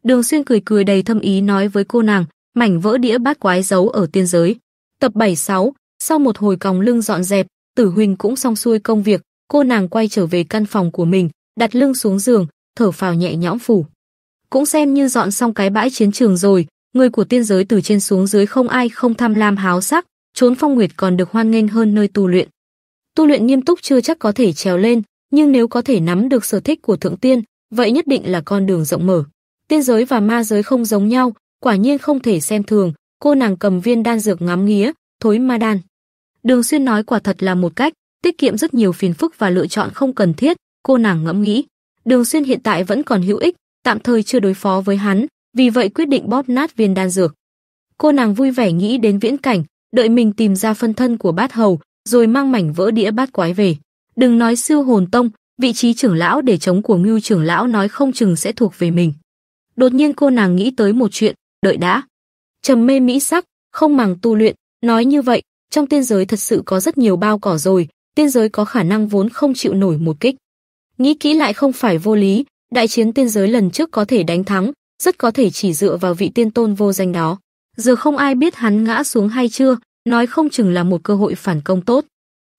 Đường Xuyên cười cười đầy thâm ý nói với cô nàng, mảnh vỡ đĩa bát quái giấu ở tiên giới. Tập 76, sau một hồi còng lưng dọn dẹp, Tử Huỳnh cũng xong xuôi công việc, cô nàng quay trở về căn phòng của mình, đặt lưng xuống giường, thở phào nhẹ nhõm phủ cũng xem như dọn xong cái bãi chiến trường rồi, người của tiên giới từ trên xuống dưới không ai không tham lam háo sắc, trốn phong nguyệt còn được hoan nghênh hơn nơi tu luyện. Tu luyện nghiêm túc chưa chắc có thể trèo lên, nhưng nếu có thể nắm được sở thích của thượng tiên, vậy nhất định là con đường rộng mở. Tiên giới và ma giới không giống nhau, quả nhiên không thể xem thường, cô nàng cầm viên đan dược ngắm nghía, thối ma đan. Đường Xuyên nói quả thật là một cách, tiết kiệm rất nhiều phiền phức và lựa chọn không cần thiết, cô nàng ngẫm nghĩ. Đường Xuyên hiện tại vẫn còn hữu ích, tạm thời chưa đối phó với hắn, vì vậy quyết định bóp nát viên đan dược. Cô nàng vui vẻ nghĩ đến viễn cảnh, đợi mình tìm ra phân thân của bát hầu, rồi mang mảnh vỡ đĩa bát quái về. Đừng nói siêu hồn tông, vị trí trưởng lão để chống của ngưu trưởng lão nói không chừng sẽ thuộc về mình. Đột nhiên cô nàng nghĩ tới một chuyện, đợi đã. Trầm mê mỹ sắc, không màng tu luyện, nói như vậy, trong tiên giới thật sự có rất nhiều bao cỏ rồi, tiên giới có khả năng vốn không chịu nổi một kích. Nghĩ kỹ lại không phải vô lý, đại chiến tiên giới lần trước có thể đánh thắng, rất có thể chỉ dựa vào vị tiên tôn vô danh đó. Giờ không ai biết hắn ngã xuống hay chưa, nói không chừng là một cơ hội phản công tốt.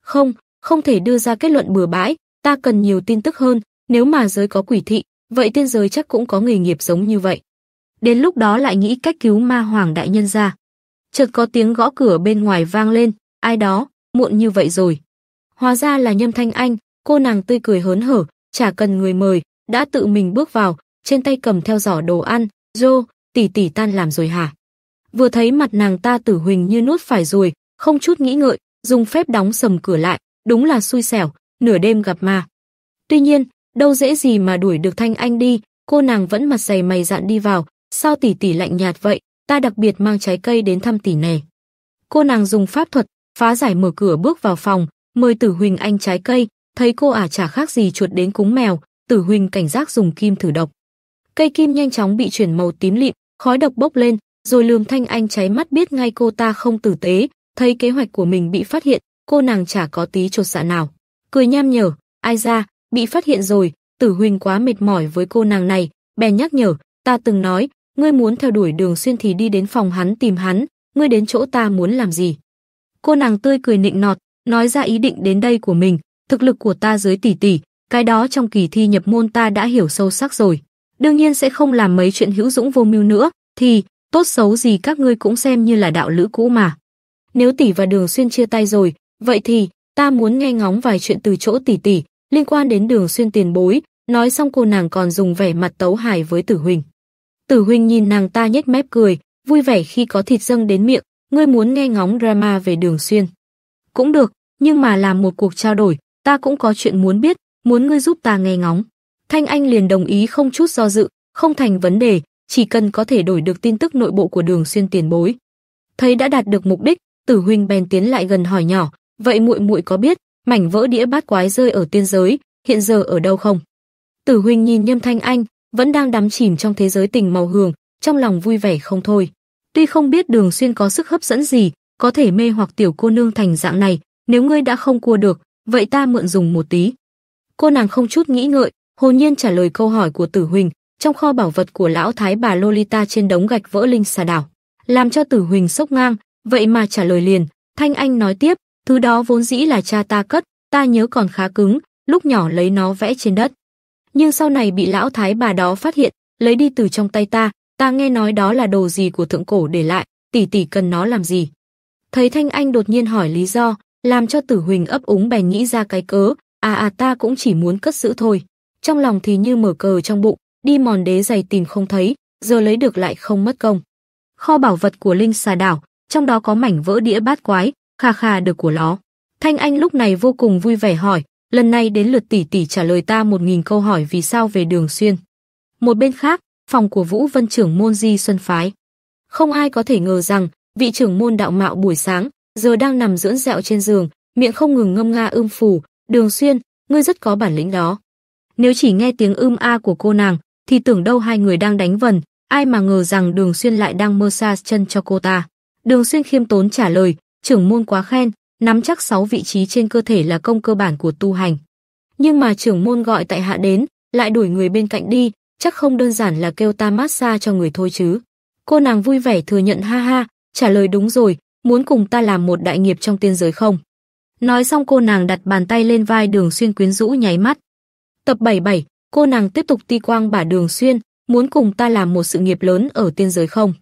Không, không thể đưa ra kết luận bừa bãi, ta cần nhiều tin tức hơn, nếu mà giới có quỷ thị, vậy tiên giới chắc cũng có nghề nghiệp giống như vậy. Đến lúc đó lại nghĩ cách cứu ma hoàng đại nhân ra. Chợt có tiếng gõ cửa bên ngoài vang lên, ai đó, muộn như vậy rồi. Hóa ra là Nhâm Thanh Anh, cô nàng tươi cười hớn hở, chả cần người mời, đã tự mình bước vào, trên tay cầm theo giỏ đồ ăn, "Dô, tỷ tỷ tan làm rồi hả?" Vừa thấy mặt nàng ta Tử Huỳnh như nuốt phải rồi, không chút nghĩ ngợi, dùng phép đóng sầm cửa lại, đúng là xui xẻo, nửa đêm gặp ma. Tuy nhiên, đâu dễ gì mà đuổi được Thanh Anh đi, cô nàng vẫn mặt dày mày dạn đi vào, "Sao tỷ tỷ lạnh nhạt vậy, ta đặc biệt mang trái cây đến thăm tỷ này." Cô nàng dùng pháp thuật phá giải mở cửa bước vào phòng, mời Tử Huỳnh anh trái cây, thấy cô ả à chả khác gì chuột đến cúng mèo, Tử Huỳnh cảnh giác dùng kim thử độc. Cây kim nhanh chóng bị chuyển màu tím lịm, khói độc bốc lên, rồi lườm Thanh Anh cháy mắt biết ngay cô ta không tử tế, thấy kế hoạch của mình bị phát hiện, cô nàng chả có tí trột dạ nào. Cười nham nhở, ai ra, bị phát hiện rồi, Tử Huỳnh quá mệt mỏi với cô nàng này, bèn nhắc nhở, ta từng nói, ngươi muốn theo đuổi Đường Xuyên thì đi đến phòng hắn tìm hắn, ngươi đến chỗ ta muốn làm gì? Cô nàng tươi cười nịnh nọt, nói ra ý định đến đây của mình, thực lực của ta dưới tỷ tỷ, cái đó trong kỳ thi nhập môn ta đã hiểu sâu sắc rồi. Đương nhiên sẽ không làm mấy chuyện hữu dũng vô mưu nữa, thì tốt xấu gì các ngươi cũng xem như là đạo lữ cũ mà. Nếu tỷ và Đường Xuyên chia tay rồi, vậy thì ta muốn nghe ngóng vài chuyện từ chỗ tỷ tỷ liên quan đến Đường Xuyên tiền bối, nói xong cô nàng còn dùng vẻ mặt tấu hài với Tử Huỳnh. Tử Huỳnh nhìn nàng ta nhếch mép cười, vui vẻ khi có thịt dâng đến miệng, ngươi muốn nghe ngóng drama về Đường Xuyên. Cũng được, nhưng mà làm một cuộc trao đổi, ta cũng có chuyện muốn biết, muốn ngươi giúp ta nghe ngóng. Thanh Anh liền đồng ý không chút do dự, không thành vấn đề, chỉ cần có thể đổi được tin tức nội bộ của Đường Xuyên tiền bối. Thấy đã đạt được mục đích, Tử huynh bèn tiến lại gần hỏi nhỏ, "Vậy muội muội có biết, mảnh vỡ đĩa bát quái rơi ở tiên giới, hiện giờ ở đâu không?" Tử huynh nhìn Nhâm Thanh Anh, vẫn đang đắm chìm trong thế giới tình màu hường, trong lòng vui vẻ không thôi. Tuy không biết Đường Xuyên có sức hấp dẫn gì, có thể mê hoặc tiểu cô nương thành dạng này, nếu ngươi đã không cua được, vậy ta mượn dùng một tí. Cô nàng không chút nghĩ ngợi, hồn nhiên trả lời câu hỏi của Tử Huỳnh, trong kho bảo vật của lão thái bà Lolita trên đống gạch vỡ linh xà đảo, làm cho Tử Huỳnh sốc ngang, vậy mà trả lời liền, Thanh Anh nói tiếp, thứ đó vốn dĩ là cha ta cất, ta nhớ còn khá cứng, lúc nhỏ lấy nó vẽ trên đất. Nhưng sau này bị lão thái bà đó phát hiện, lấy đi từ trong tay ta, ta nghe nói đó là đồ gì của thượng cổ để lại, tỷ tỷ cần nó làm gì. Thấy Thanh Anh đột nhiên hỏi lý do, làm cho Tử Huỳnh ấp úng bèn nghĩ ra cái cớ, À à ta cũng chỉ muốn cất giữ thôi. Trong lòng thì như mở cờ trong bụng, đi mòn đế giày tìm không thấy, giờ lấy được lại không mất công. Kho bảo vật của Linh xà đảo, trong đó có mảnh vỡ đĩa bát quái, kha kha được của nó Thanh Anh lúc này vô cùng vui vẻ hỏi, lần này đến lượt tỷ tỷ trả lời ta một nghìn câu hỏi vì sao về đường xuyên. Một bên khác, phòng của Vũ Vân trưởng môn Di Xuân Phái. Không ai có thể ngờ rằng, vị trưởng môn đạo mạo buổi sáng, giờ đang nằm dưỡng dẹo trên giường, miệng không ngừng ngâm nga ưm phù, Đường Xuyên, ngươi rất có bản lĩnh đó. Nếu chỉ nghe tiếng ưm a của cô nàng, thì tưởng đâu hai người đang đánh vần, ai mà ngờ rằng Đường Xuyên lại đang mơ xa chân cho cô ta. Đường Xuyên khiêm tốn trả lời, trưởng môn quá khen, nắm chắc 6 vị trí trên cơ thể là công cơ bản của tu hành. Nhưng mà trưởng môn gọi tại hạ đến, lại đuổi người bên cạnh đi, chắc không đơn giản là kêu ta massage cho người thôi chứ. Cô nàng vui vẻ thừa nhận ha ha, trả lời đúng rồi, muốn cùng ta làm một đại nghiệp trong tiên giới không? Nói xong cô nàng đặt bàn tay lên vai Đường Xuyên quyến rũ nháy mắt. Tập 77, cô nàng tiếp tục ti quang bả Đường Xuyên, muốn cùng ta làm một sự nghiệp lớn ở tiên giới không?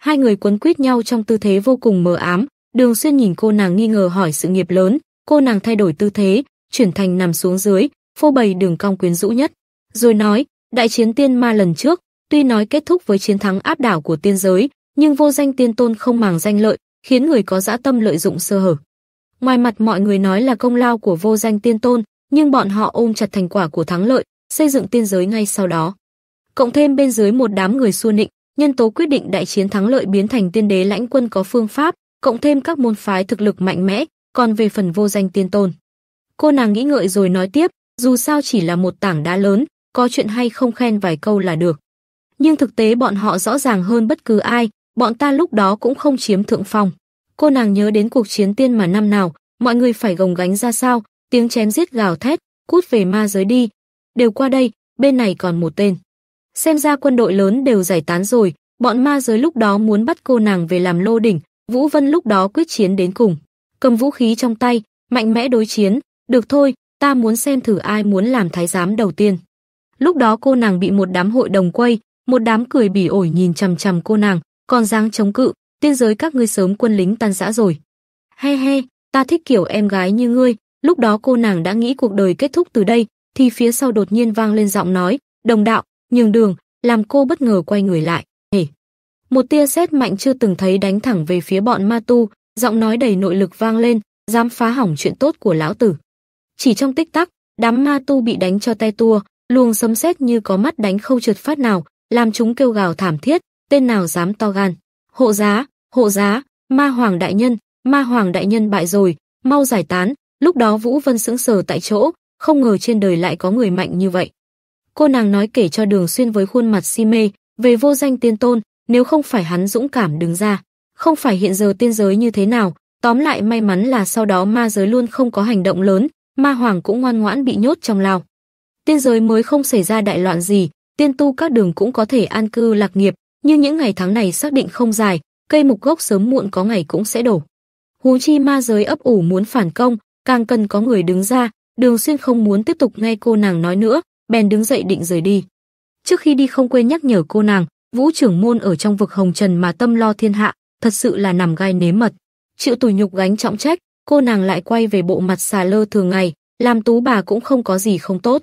Hai người quấn quýt nhau trong tư thế vô cùng mờ ám, Đường Xuyên nhìn cô nàng nghi ngờ hỏi sự nghiệp lớn, cô nàng thay đổi tư thế, chuyển thành nằm xuống dưới, phô bày đường cong quyến rũ nhất, rồi nói, đại chiến tiên ma lần trước, tuy nói kết thúc với chiến thắng áp đảo của tiên giới, nhưng vô danh tiên tôn không màng danh lợi, khiến người có dã tâm lợi dụng sơ hở. Ngoài mặt mọi người nói là công lao của vô danh tiên tôn, nhưng bọn họ ôm chặt thành quả của thắng lợi, xây dựng tiên giới ngay sau đó. Cộng thêm bên dưới một đám người xua nịnh, nhân tố quyết định đại chiến thắng lợi biến thành tiên đế lãnh quân có phương pháp, cộng thêm các môn phái thực lực mạnh mẽ, còn về phần vô danh tiên tôn. Cô nàng nghĩ ngợi rồi nói tiếp, dù sao chỉ là một tảng đá lớn, có chuyện hay không khen vài câu là được. Nhưng thực tế bọn họ rõ ràng hơn bất cứ ai, bọn ta lúc đó cũng không chiếm thượng phong cô nàng nhớ đến cuộc chiến tiên mà năm nào, mọi người phải gồng gánh ra sao, tiếng chém giết gào thét, cút về ma giới đi, đều qua đây, bên này còn một tên. Xem ra quân đội lớn đều giải tán rồi, bọn ma giới lúc đó muốn bắt cô nàng về làm lô đỉnh, Vũ Vân lúc đó quyết chiến đến cùng. Cầm vũ khí trong tay, mạnh mẽ đối chiến, được thôi, ta muốn xem thử ai muốn làm thái giám đầu tiên. Lúc đó cô nàng bị một đám hội đồng quay, một đám cười bỉ ổi nhìn chằm chằm cô nàng, còn dáng chống cự, tiên giới các ngươi sớm quân lính tan rã rồi. He he, ta thích kiểu em gái như ngươi, lúc đó cô nàng đã nghĩ cuộc đời kết thúc từ đây, thì phía sau đột nhiên vang lên giọng nói, đồng đạo, nhường đường, làm cô bất ngờ quay người lại. Hề! Một tia sét mạnh chưa từng thấy đánh thẳng về phía bọn ma tu, giọng nói đầy nội lực vang lên, dám phá hỏng chuyện tốt của lão tử. Chỉ trong tích tắc, đám ma tu bị đánh cho tay tua, luồng sấm sét như có mắt đánh không trượt phát nào, làm chúng kêu gào thảm thiết, tên nào dám to gan hộ giá, hộ giá, ma hoàng đại nhân, ma hoàng đại nhân bại rồi, mau giải tán. Lúc đó Vũ Vân sững sờ tại chỗ, không ngờ trên đời lại có người mạnh như vậy. Cô nàng nói kể cho Đường Xuyên với khuôn mặt si mê, về vô danh tiên tôn, nếu không phải hắn dũng cảm đứng ra, không phải hiện giờ tiên giới như thế nào, tóm lại may mắn là sau đó ma giới luôn không có hành động lớn, ma hoàng cũng ngoan ngoãn bị nhốt trong lao. Tiên giới mới không xảy ra đại loạn gì, tiên tu các đường cũng có thể an cư lạc nghiệp, như những ngày tháng này xác định không dài, cây mục gốc sớm muộn có ngày cũng sẽ đổ. hú chi ma giới ấp ủ muốn phản công, càng cần có người đứng ra, Đường Xuyên không muốn tiếp tục nghe cô nàng nói nữa, bèn đứng dậy định rời đi. Trước khi đi không quên nhắc nhở cô nàng, Vũ trưởng môn ở trong vực hồng trần mà tâm lo thiên hạ, thật sự là nằm gai nếm mật. Chịu tủi nhục gánh trọng trách, cô nàng lại quay về bộ mặt xà lơ thường ngày, làm tú bà cũng không có gì không tốt.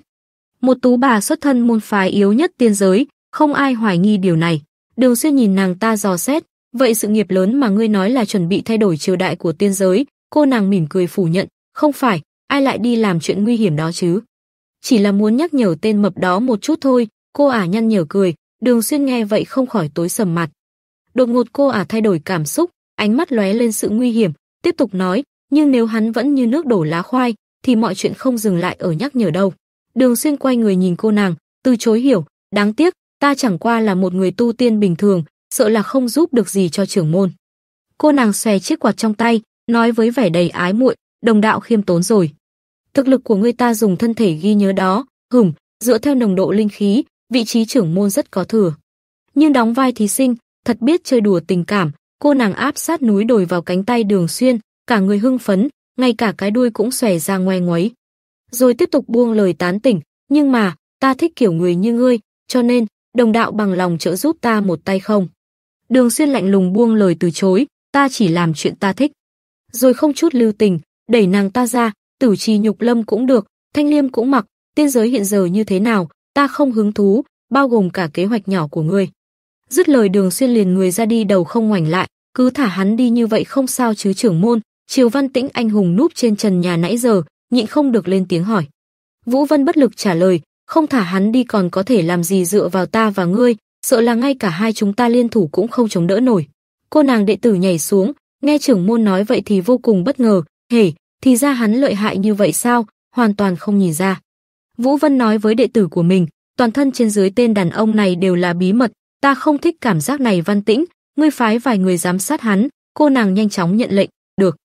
Một tú bà xuất thân môn phái yếu nhất tiên giới, không ai hoài nghi điều này. Đường Xuyên nhìn nàng ta dò xét, "Vậy sự nghiệp lớn mà ngươi nói là chuẩn bị thay đổi triều đại của tiên giới?" Cô nàng mỉm cười phủ nhận, "Không phải, ai lại đi làm chuyện nguy hiểm đó chứ? Chỉ là muốn nhắc nhở tên mập đó một chút thôi." Cô ả nhăn nhở cười, Đường Xuyên nghe vậy không khỏi tối sầm mặt. Đột ngột cô ả thay đổi cảm xúc, ánh mắt lóe lên sự nguy hiểm, tiếp tục nói, "Nhưng nếu hắn vẫn như nước đổ lá khoai, thì mọi chuyện không dừng lại ở nhắc nhở đâu." Đường Xuyên quay người nhìn cô nàng, từ chối hiểu, đáng tiếc, ta chẳng qua là một người tu tiên bình thường, sợ là không giúp được gì cho trưởng môn. Cô nàng xòe chiếc quạt trong tay, nói với vẻ đầy ái muội, đồng đạo khiêm tốn rồi. Thực lực của ngươi ta dùng thân thể ghi nhớ đó, hửm, dựa theo nồng độ linh khí, vị trí trưởng môn rất có thừa. Nhưng đóng vai thí sinh, thật biết chơi đùa tình cảm, cô nàng áp sát núi đồi vào cánh tay đường xuyên, cả người hưng phấn, ngay cả cái đuôi cũng xòe ra ngoe ngoấy. Rồi tiếp tục buông lời tán tỉnh, nhưng mà, ta thích kiểu người như ngươi, cho nên, đồng đạo bằng lòng trợ giúp ta một tay không? Đường xuyên lạnh lùng buông lời từ chối, ta chỉ làm chuyện ta thích. Rồi không chút lưu tình, đẩy nàng ta ra, tử trì nhục lâm cũng được, thanh liêm cũng mặc, tiên giới hiện giờ như thế nào, ta không hứng thú, bao gồm cả kế hoạch nhỏ của ngươi. Dứt lời đường xuyên liền người ra đi đầu không ngoảnh lại, cứ thả hắn đi như vậy không sao chứ trưởng môn, Triều Văn Tĩnh anh hùng núp trên trần nhà nãy giờ, nhịn không được lên tiếng hỏi. Vũ Vân bất lực trả lời, không thả hắn đi còn có thể làm gì dựa vào ta và ngươi, sợ là ngay cả hai chúng ta liên thủ cũng không chống đỡ nổi. Cô nàng đệ tử nhảy xuống, nghe trưởng môn nói vậy thì vô cùng bất ngờ, Hể, thì ra hắn lợi hại như vậy sao, hoàn toàn không nhìn ra. Vũ Vân nói với đệ tử của mình, toàn thân trên dưới tên đàn ông này đều là bí mật, ta không thích cảm giác này văn tĩnh, ngươi phái vài người giám sát hắn, cô nàng nhanh chóng nhận lệnh, được.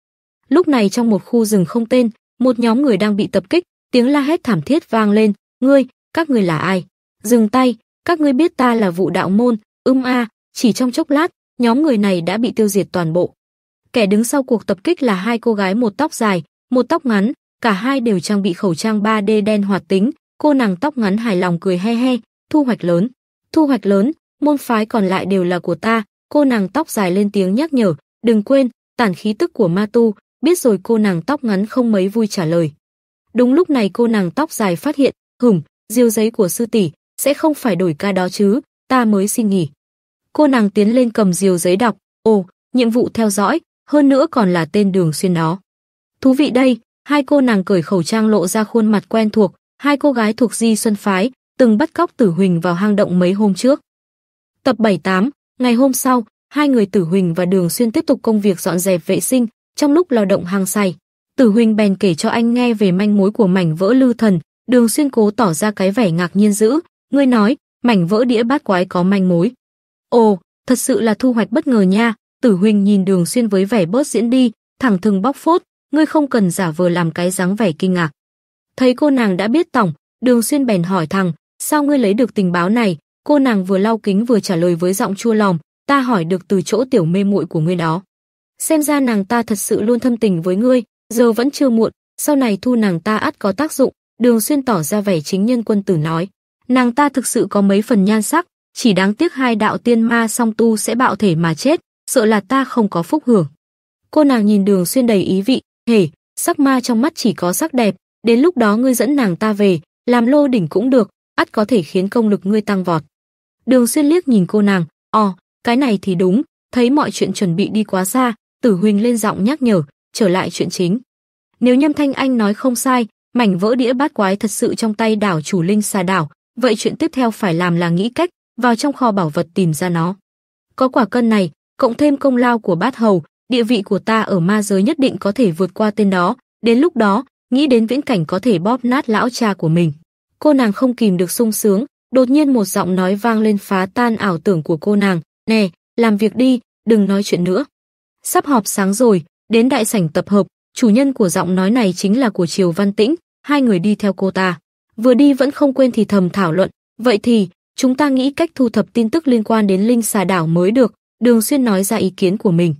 Lúc này trong một khu rừng không tên, một nhóm người đang bị tập kích, tiếng la hét thảm thiết vang lên, Ngươi, các ngươi là ai? Dừng tay, các ngươi biết ta là vụ đạo môn, ưm a, chỉ trong chốc lát, nhóm người này đã bị tiêu diệt toàn bộ. Kẻ đứng sau cuộc tập kích là hai cô gái một tóc dài, một tóc ngắn, cả hai đều trang bị khẩu trang 3D đen hoạt tính, cô nàng tóc ngắn hài lòng cười he he, thu hoạch lớn. Thu hoạch lớn, môn phái còn lại đều là của ta, cô nàng tóc dài lên tiếng nhắc nhở, đừng quên, tản khí tức của ma tu, biết rồi cô nàng tóc ngắn không mấy vui trả lời. Đúng lúc này cô nàng tóc dài phát hiện hửm, diêu giấy của sư tỷ sẽ không phải đổi ca đó chứ, ta mới xin nghỉ. Cô nàng tiến lên cầm diều giấy đọc, ồ, nhiệm vụ theo dõi, hơn nữa còn là tên đường xuyên đó. Thú vị đây, hai cô nàng cởi khẩu trang lộ ra khuôn mặt quen thuộc, hai cô gái thuộc Di Xuân Phái, từng bắt cóc Tử Huỳnh vào hang động mấy hôm trước. Tập 78, ngày hôm sau, hai người Tử Huỳnh và Đường Xuyên tiếp tục công việc dọn dẹp vệ sinh, trong lúc lao động hang say. Tử Huỳnh bèn kể cho anh nghe về manh mối của mảnh vỡ lưu thần, Đường xuyên cố tỏ ra cái vẻ ngạc nhiên dữ, ngươi nói, mảnh vỡ đĩa bát quái có manh mối. Ồ, thật sự là thu hoạch bất ngờ nha, tử huynh nhìn đường xuyên với vẻ bớt diễn đi, thẳng thừng bóc phốt, ngươi không cần giả vờ làm cái dáng vẻ kinh ngạc. Thấy cô nàng đã biết tổng, đường xuyên bèn hỏi thằng, sao ngươi lấy được tình báo này, cô nàng vừa lau kính vừa trả lời với giọng chua lòng, ta hỏi được từ chỗ tiểu mê muội của ngươi đó. Xem ra nàng ta thật sự luôn thâm tình với ngươi, giờ vẫn chưa muộn, sau này thu nàng ta ắt có tác dụng, Đường Xuyên tỏ ra vẻ chính nhân quân tử nói, nàng ta thực sự có mấy phần nhan sắc, chỉ đáng tiếc hai đạo tiên ma song tu sẽ bạo thể mà chết, sợ là ta không có phúc hưởng. Cô nàng nhìn Đường Xuyên đầy ý vị, hề, sắc ma trong mắt chỉ có sắc đẹp, đến lúc đó ngươi dẫn nàng ta về, làm lô đỉnh cũng được, ắt có thể khiến công lực ngươi tăng vọt. Đường Xuyên liếc nhìn cô nàng, "Ồ, cái này thì đúng, thấy mọi chuyện chuẩn bị đi quá xa." Tử Huỳnh lên giọng nhắc nhở, trở lại chuyện chính. Nếu Nhâm Thanh Anh nói không sai, Mảnh vỡ đĩa bát quái thật sự trong tay đảo chủ linh xà đảo, vậy chuyện tiếp theo phải làm là nghĩ cách vào trong kho bảo vật tìm ra nó. Có quả cân này, cộng thêm công lao của bát hầu, địa vị của ta ở ma giới nhất định có thể vượt qua tên đó, đến lúc đó, nghĩ đến viễn cảnh có thể bóp nát lão cha của mình. Cô nàng không kìm được sung sướng, đột nhiên một giọng nói vang lên phá tan ảo tưởng của cô nàng, "Nè, làm việc đi, đừng nói chuyện nữa. Sắp họp sáng rồi, đến đại sảnh tập hợp, Chủ nhân của giọng nói này chính là của Triều Văn Tĩnh, hai người đi theo cô ta. Vừa đi vẫn không quên thì thầm thảo luận, vậy thì chúng ta nghĩ cách thu thập tin tức liên quan đến linh xà đảo mới được, Đường Xuyên nói ra ý kiến của mình.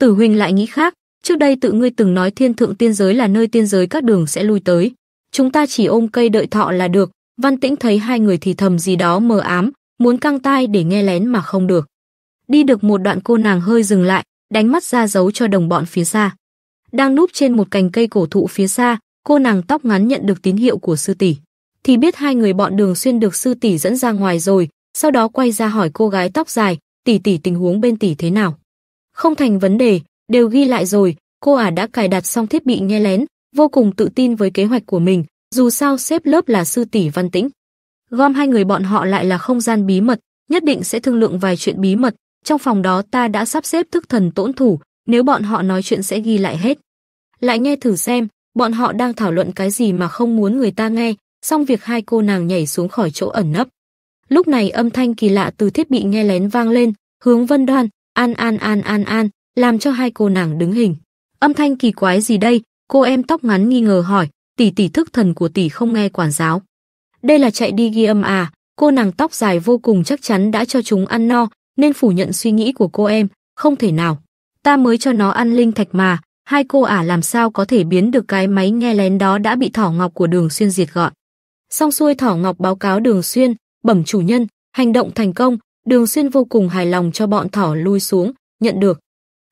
Tử Huỳnh lại nghĩ khác, trước đây tự ngươi từng nói thiên thượng tiên giới là nơi tiên giới các đường sẽ lui tới, chúng ta chỉ ôm cây đợi thọ là được. Văn Tĩnh thấy hai người thì thầm gì đó mờ ám, muốn căng tai để nghe lén mà không được. Đi được một đoạn cô nàng hơi dừng lại, đánh mắt ra dấu cho đồng bọn phía xa đang núp trên một cành cây cổ thụ phía xa, cô nàng tóc ngắn nhận được tín hiệu của sư tỷ. Thì biết hai người bọn Đường Xuyên được sư tỷ dẫn ra ngoài rồi, sau đó quay ra hỏi cô gái tóc dài, tỷ tỷ tình huống bên tỷ thế nào. Không thành vấn đề, đều ghi lại rồi, cô ả à đã cài đặt xong thiết bị nghe lén, vô cùng tự tin với kế hoạch của mình, dù sao xếp lớp là sư tỷ Văn Tĩnh. Gom hai người bọn họ lại là không gian bí mật, nhất định sẽ thương lượng vài chuyện bí mật, trong phòng đó ta đã sắp xếp thức thần tỗn thủ, nếu bọn họ nói chuyện sẽ ghi lại hết. Lại nghe thử xem, bọn họ đang thảo luận cái gì mà không muốn người ta nghe, xong việc hai cô nàng nhảy xuống khỏi chỗ ẩn nấp. Lúc này âm thanh kỳ lạ từ thiết bị nghe lén vang lên, hướng Vân Đoan, an an an an an, làm cho hai cô nàng đứng hình. Âm thanh kỳ quái gì đây? Cô em tóc ngắn nghi ngờ hỏi, tỷ tỷ thức thần của tỷ không nghe quản giáo. Đây là chạy đi ghi âm à, cô nàng tóc dài vô cùng chắc chắn đã cho chúng ăn no, nên phủ nhận suy nghĩ của cô em, không thể nào ta mới cho nó ăn linh thạch mà, hai cô ả làm sao có thể biến được cái máy nghe lén đó đã bị thỏ ngọc của đường xuyên diệt gọn. Xong xuôi thỏ ngọc báo cáo đường xuyên, bẩm chủ nhân, hành động thành công, đường xuyên vô cùng hài lòng cho bọn thỏ lui xuống, nhận được.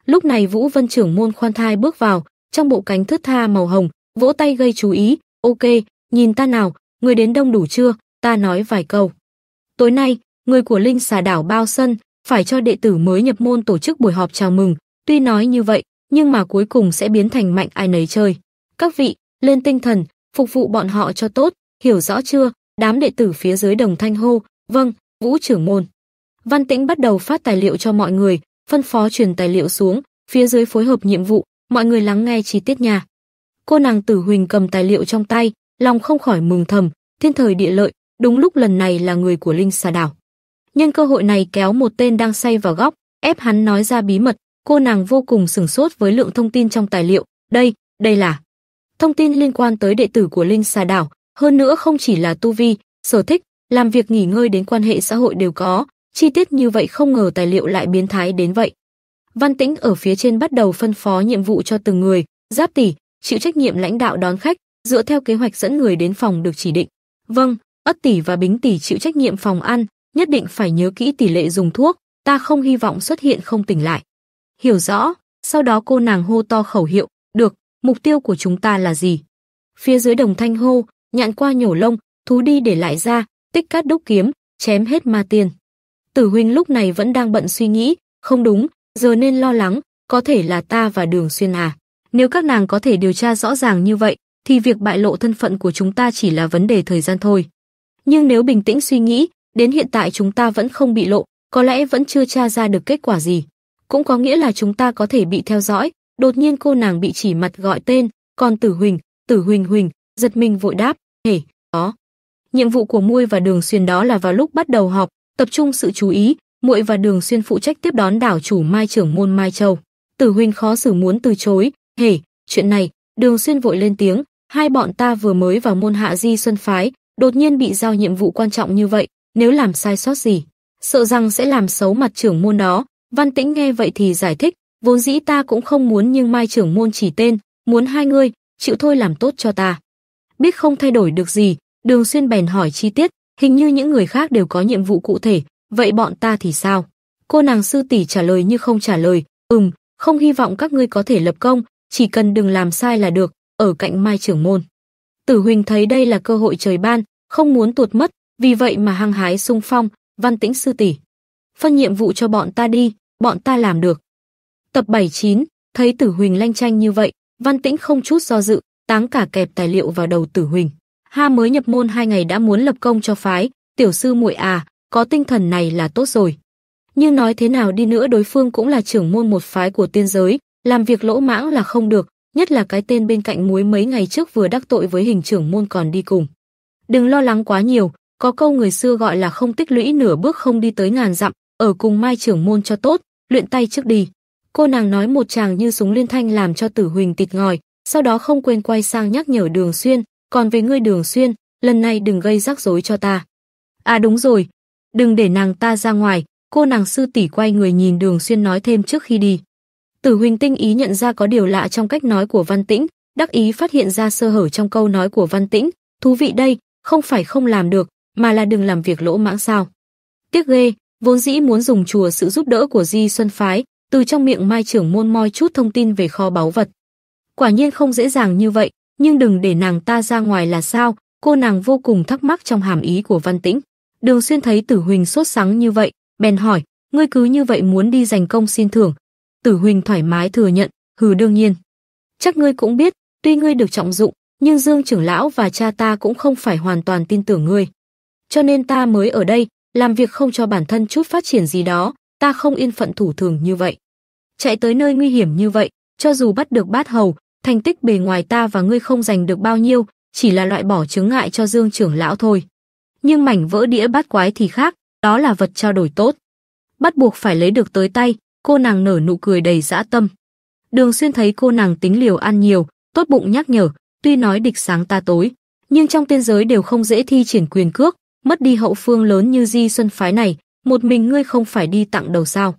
Lúc này Vũ Vân trưởng môn khoan thai bước vào, trong bộ cánh thướt tha màu hồng, vỗ tay gây chú ý, ok, nhìn ta nào, người đến đông đủ chưa, ta nói vài câu. Tối nay, người của Linh xà đảo bao sân, phải cho đệ tử mới nhập môn tổ chức buổi họp chào mừng, Tuy nói như vậy, nhưng mà cuối cùng sẽ biến thành mạnh ai nấy chơi. Các vị, lên tinh thần, phục vụ bọn họ cho tốt, hiểu rõ chưa? Đám đệ tử phía dưới đồng thanh hô, vâng, vũ trưởng môn. Văn Tĩnh bắt đầu phát tài liệu cho mọi người, phân phó truyền tài liệu xuống, phía dưới phối hợp nhiệm vụ, mọi người lắng nghe chi tiết nhà. Cô nàng Tử Huỳnh cầm tài liệu trong tay, lòng không khỏi mừng thầm, thiên thời địa lợi, đúng lúc lần này là người của Linh Xà Đảo. Nhân cơ hội này kéo một tên đang say vào góc, ép hắn nói ra bí mật, Cô nàng vô cùng sửng sốt với lượng thông tin trong tài liệu, đây, đây là thông tin liên quan tới đệ tử của Linh Xà Đảo, hơn nữa không chỉ là tu vi, sở thích, làm việc nghỉ ngơi đến quan hệ xã hội đều có, chi tiết như vậy không ngờ tài liệu lại biến thái đến vậy. Văn Tĩnh ở phía trên bắt đầu phân phó nhiệm vụ cho từng người, Giáp tỷ chịu trách nhiệm lãnh đạo đón khách, dựa theo kế hoạch dẫn người đến phòng được chỉ định. Vâng, Ất tỷ và Bính tỷ chịu trách nhiệm phòng ăn, nhất định phải nhớ kỹ tỷ lệ dùng thuốc, ta không hy vọng xuất hiện không tỉnh lại. Hiểu rõ, sau đó cô nàng hô to khẩu hiệu, được, mục tiêu của chúng ta là gì? Phía dưới đồng thanh hô, nhạn qua nhổ lông, thú đi để lại ra, tích cát đúc kiếm, chém hết ma tiền. Tử huynh lúc này vẫn đang bận suy nghĩ, không đúng, giờ nên lo lắng, có thể là ta và đường xuyên à. Nếu các nàng có thể điều tra rõ ràng như vậy, thì việc bại lộ thân phận của chúng ta chỉ là vấn đề thời gian thôi. Nhưng nếu bình tĩnh suy nghĩ, đến hiện tại chúng ta vẫn không bị lộ, có lẽ vẫn chưa tra ra được kết quả gì cũng có nghĩa là chúng ta có thể bị theo dõi. Đột nhiên cô nàng bị chỉ mặt gọi tên, còn Tử Huỳnh, Tử Huỳnh Huỳnh, giật mình vội đáp, "Hề, có." Nhiệm vụ của muội và Đường Xuyên đó là vào lúc bắt đầu học, tập trung sự chú ý, muội và Đường Xuyên phụ trách tiếp đón đảo chủ Mai trưởng môn Mai Châu. Tử Huỳnh khó xử muốn từ chối, "Hề, chuyện này." Đường Xuyên vội lên tiếng, "Hai bọn ta vừa mới vào môn hạ Di Xuân phái, đột nhiên bị giao nhiệm vụ quan trọng như vậy, nếu làm sai sót gì, sợ rằng sẽ làm xấu mặt trưởng môn đó, Văn Tĩnh nghe vậy thì giải thích, vốn dĩ ta cũng không muốn nhưng Mai trưởng môn chỉ tên, muốn hai ngươi, chịu thôi làm tốt cho ta. Biết không thay đổi được gì, Đường Xuyên bèn hỏi chi tiết, hình như những người khác đều có nhiệm vụ cụ thể, vậy bọn ta thì sao? Cô nàng sư tỷ trả lời như không trả lời, "Ừm, không hy vọng các ngươi có thể lập công, chỉ cần đừng làm sai là được, ở cạnh Mai trưởng môn." Tử Huỳnh thấy đây là cơ hội trời ban, không muốn tuột mất, vì vậy mà hăng hái sung phong, "Văn Tĩnh sư tỷ, phân nhiệm vụ cho bọn ta đi, bọn ta làm được. Tập 79, thấy Tử Huỳnh lanh tranh như vậy, Văn Tĩnh không chút do dự, táng cả kẹp tài liệu vào đầu Tử Huỳnh. Ha mới nhập môn hai ngày đã muốn lập công cho phái, tiểu sư muội à, có tinh thần này là tốt rồi. Nhưng nói thế nào đi nữa đối phương cũng là trưởng môn một phái của tiên giới, làm việc lỗ mãng là không được, nhất là cái tên bên cạnh muối mấy ngày trước vừa đắc tội với hình trưởng môn còn đi cùng. Đừng lo lắng quá nhiều, có câu người xưa gọi là không tích lũy nửa bước không đi tới ngàn dặm, ở cùng Mai trưởng môn cho tốt, luyện tay trước đi. Cô nàng nói một chàng như súng liên thanh làm cho Tử Huỳnh tịt ngòi, sau đó không quên quay sang nhắc nhở Đường Xuyên, còn về ngươi Đường Xuyên, lần này đừng gây rắc rối cho ta. À đúng rồi, đừng để nàng ta ra ngoài, cô nàng sư tỷ quay người nhìn Đường Xuyên nói thêm trước khi đi. Tử Huỳnh tinh ý nhận ra có điều lạ trong cách nói của Văn Tĩnh, đắc ý phát hiện ra sơ hở trong câu nói của Văn Tĩnh, thú vị đây, không phải không làm được, mà là đừng làm việc lỗ mãng sao. Tiếc ghê, Vốn dĩ muốn dùng chùa sự giúp đỡ của Di Xuân Phái, từ trong miệng Mai trưởng môn moi chút thông tin về kho báu vật. Quả nhiên không dễ dàng như vậy, nhưng đừng để nàng ta ra ngoài là sao, cô nàng vô cùng thắc mắc trong hàm ý của Văn Tĩnh. Đường Xuyên thấy Tử Huỳnh sốt sắng như vậy, bèn hỏi, ngươi cứ như vậy muốn đi giành công xin thưởng. Tử Huỳnh thoải mái thừa nhận, hừ đương nhiên. Chắc ngươi cũng biết, tuy ngươi được trọng dụng, nhưng Dương trưởng lão và cha ta cũng không phải hoàn toàn tin tưởng ngươi. Cho nên ta mới ở đây, làm việc không cho bản thân chút phát triển gì đó, ta không yên phận thủ thường như vậy. Chạy tới nơi nguy hiểm như vậy, cho dù bắt được bát hầu, thành tích bề ngoài ta và ngươi không giành được bao nhiêu, chỉ là loại bỏ chứng ngại cho Dương trưởng lão thôi. Nhưng mảnh vỡ đĩa bát quái thì khác, đó là vật trao đổi tốt. Bắt buộc phải lấy được tới tay, cô nàng nở nụ cười đầy dã tâm. Đường Xuyên thấy cô nàng tính liều ăn nhiều, tốt bụng nhắc nhở, tuy nói địch sáng ta tối, nhưng trong tiên giới đều không dễ thi triển quyền cước, mất đi hậu phương lớn như Di Xuân phái này, một mình ngươi không phải đi tặng đầu sao?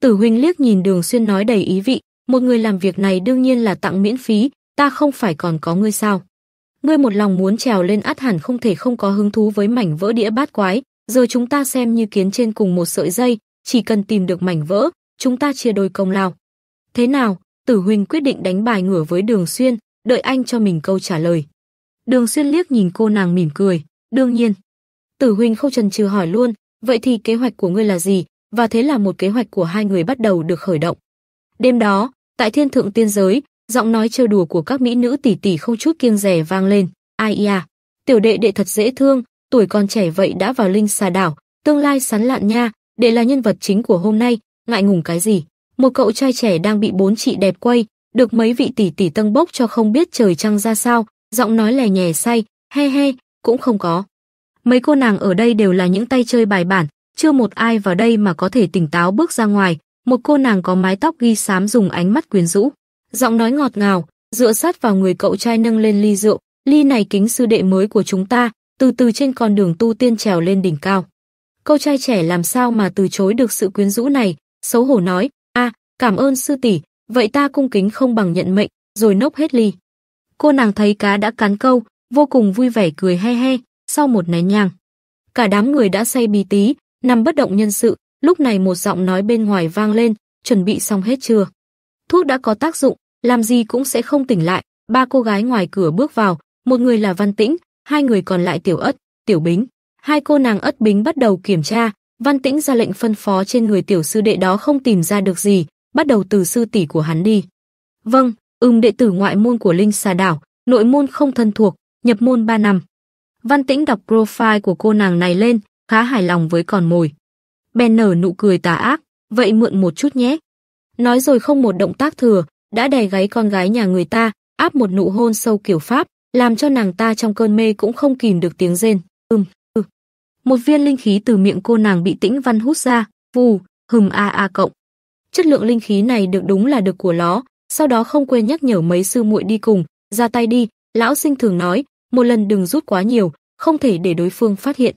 Tử huynh liếc nhìn Đường Xuyên nói đầy ý vị, một người làm việc này đương nhiên là tặng miễn phí, ta không phải còn có ngươi sao? Ngươi một lòng muốn trèo lên át hẳn không thể không có hứng thú với mảnh vỡ đĩa bát quái, giờ chúng ta xem như kiến trên cùng một sợi dây, chỉ cần tìm được mảnh vỡ, chúng ta chia đôi công lao. Thế nào? Tử huynh quyết định đánh bài ngửa với Đường Xuyên, đợi anh cho mình câu trả lời. Đường Xuyên liếc nhìn cô nàng mỉm cười, đương nhiên. Tử Huỳnh không chần chừ hỏi luôn, vậy thì kế hoạch của ngươi là gì? Và thế là một kế hoạch của hai người bắt đầu được khởi động. Đêm đó, tại thiên thượng tiên giới, giọng nói trêu đùa của các mỹ nữ tỷ tỷ không chút kiêng rẻ vang lên, ai ia, à? tiểu đệ đệ thật dễ thương, tuổi còn trẻ vậy đã vào linh xà đảo, tương lai sán lạn nha, đệ là nhân vật chính của hôm nay, ngại ngùng cái gì? Một cậu trai trẻ đang bị bốn chị đẹp quay, được mấy vị tỷ tỷ tâng bốc cho không biết trời trăng ra sao, giọng nói lè nhè say, he he, cũng không có. Mấy cô nàng ở đây đều là những tay chơi bài bản, chưa một ai vào đây mà có thể tỉnh táo bước ra ngoài. Một cô nàng có mái tóc ghi xám dùng ánh mắt quyến rũ, giọng nói ngọt ngào, dựa sát vào người cậu trai nâng lên ly rượu, ly này kính sư đệ mới của chúng ta, từ từ trên con đường tu tiên trèo lên đỉnh cao. Cậu trai trẻ làm sao mà từ chối được sự quyến rũ này, xấu hổ nói, a cảm ơn sư tỷ, vậy ta cung kính không bằng nhận mệnh, rồi nốc hết ly. Cô nàng thấy cá đã cắn câu, vô cùng vui vẻ cười he he, sau một nén nhang. Cả đám người đã say bí tí, nằm bất động nhân sự, lúc này một giọng nói bên ngoài vang lên, chuẩn bị xong hết chưa? Thuốc đã có tác dụng, làm gì cũng sẽ không tỉnh lại, ba cô gái ngoài cửa bước vào, một người là Văn Tĩnh, hai người còn lại Tiểu Ất, Tiểu Bính. Hai cô nàng Ất Bính bắt đầu kiểm tra, Văn Tĩnh ra lệnh phân phó trên người tiểu sư đệ đó không tìm ra được gì, bắt đầu từ sư tỷ của hắn đi. Vâng, ừm đệ tử ngoại môn của Linh Xà Đảo, nội môn không thân thuộc, nhập môn 3 năm. Văn Tĩnh đọc profile của cô nàng này lên, khá hài lòng với còn mồi. Ben nở nụ cười tà ác, vậy mượn một chút nhé. Nói rồi không một động tác thừa, đã đè gáy con gái nhà người ta, áp một nụ hôn sâu kiểu Pháp, làm cho nàng ta trong cơn mê cũng không kìm được tiếng rên. Ừm, ừ. Một viên linh khí từ miệng cô nàng bị Tĩnh Văn hút ra, vù, hừm a a cộng. Chất lượng linh khí này được đúng là được của nó. sau đó không quên nhắc nhở mấy sư muội đi cùng, ra tay đi, lão sinh thường nói, một lần đừng rút quá nhiều, không thể để đối phương phát hiện.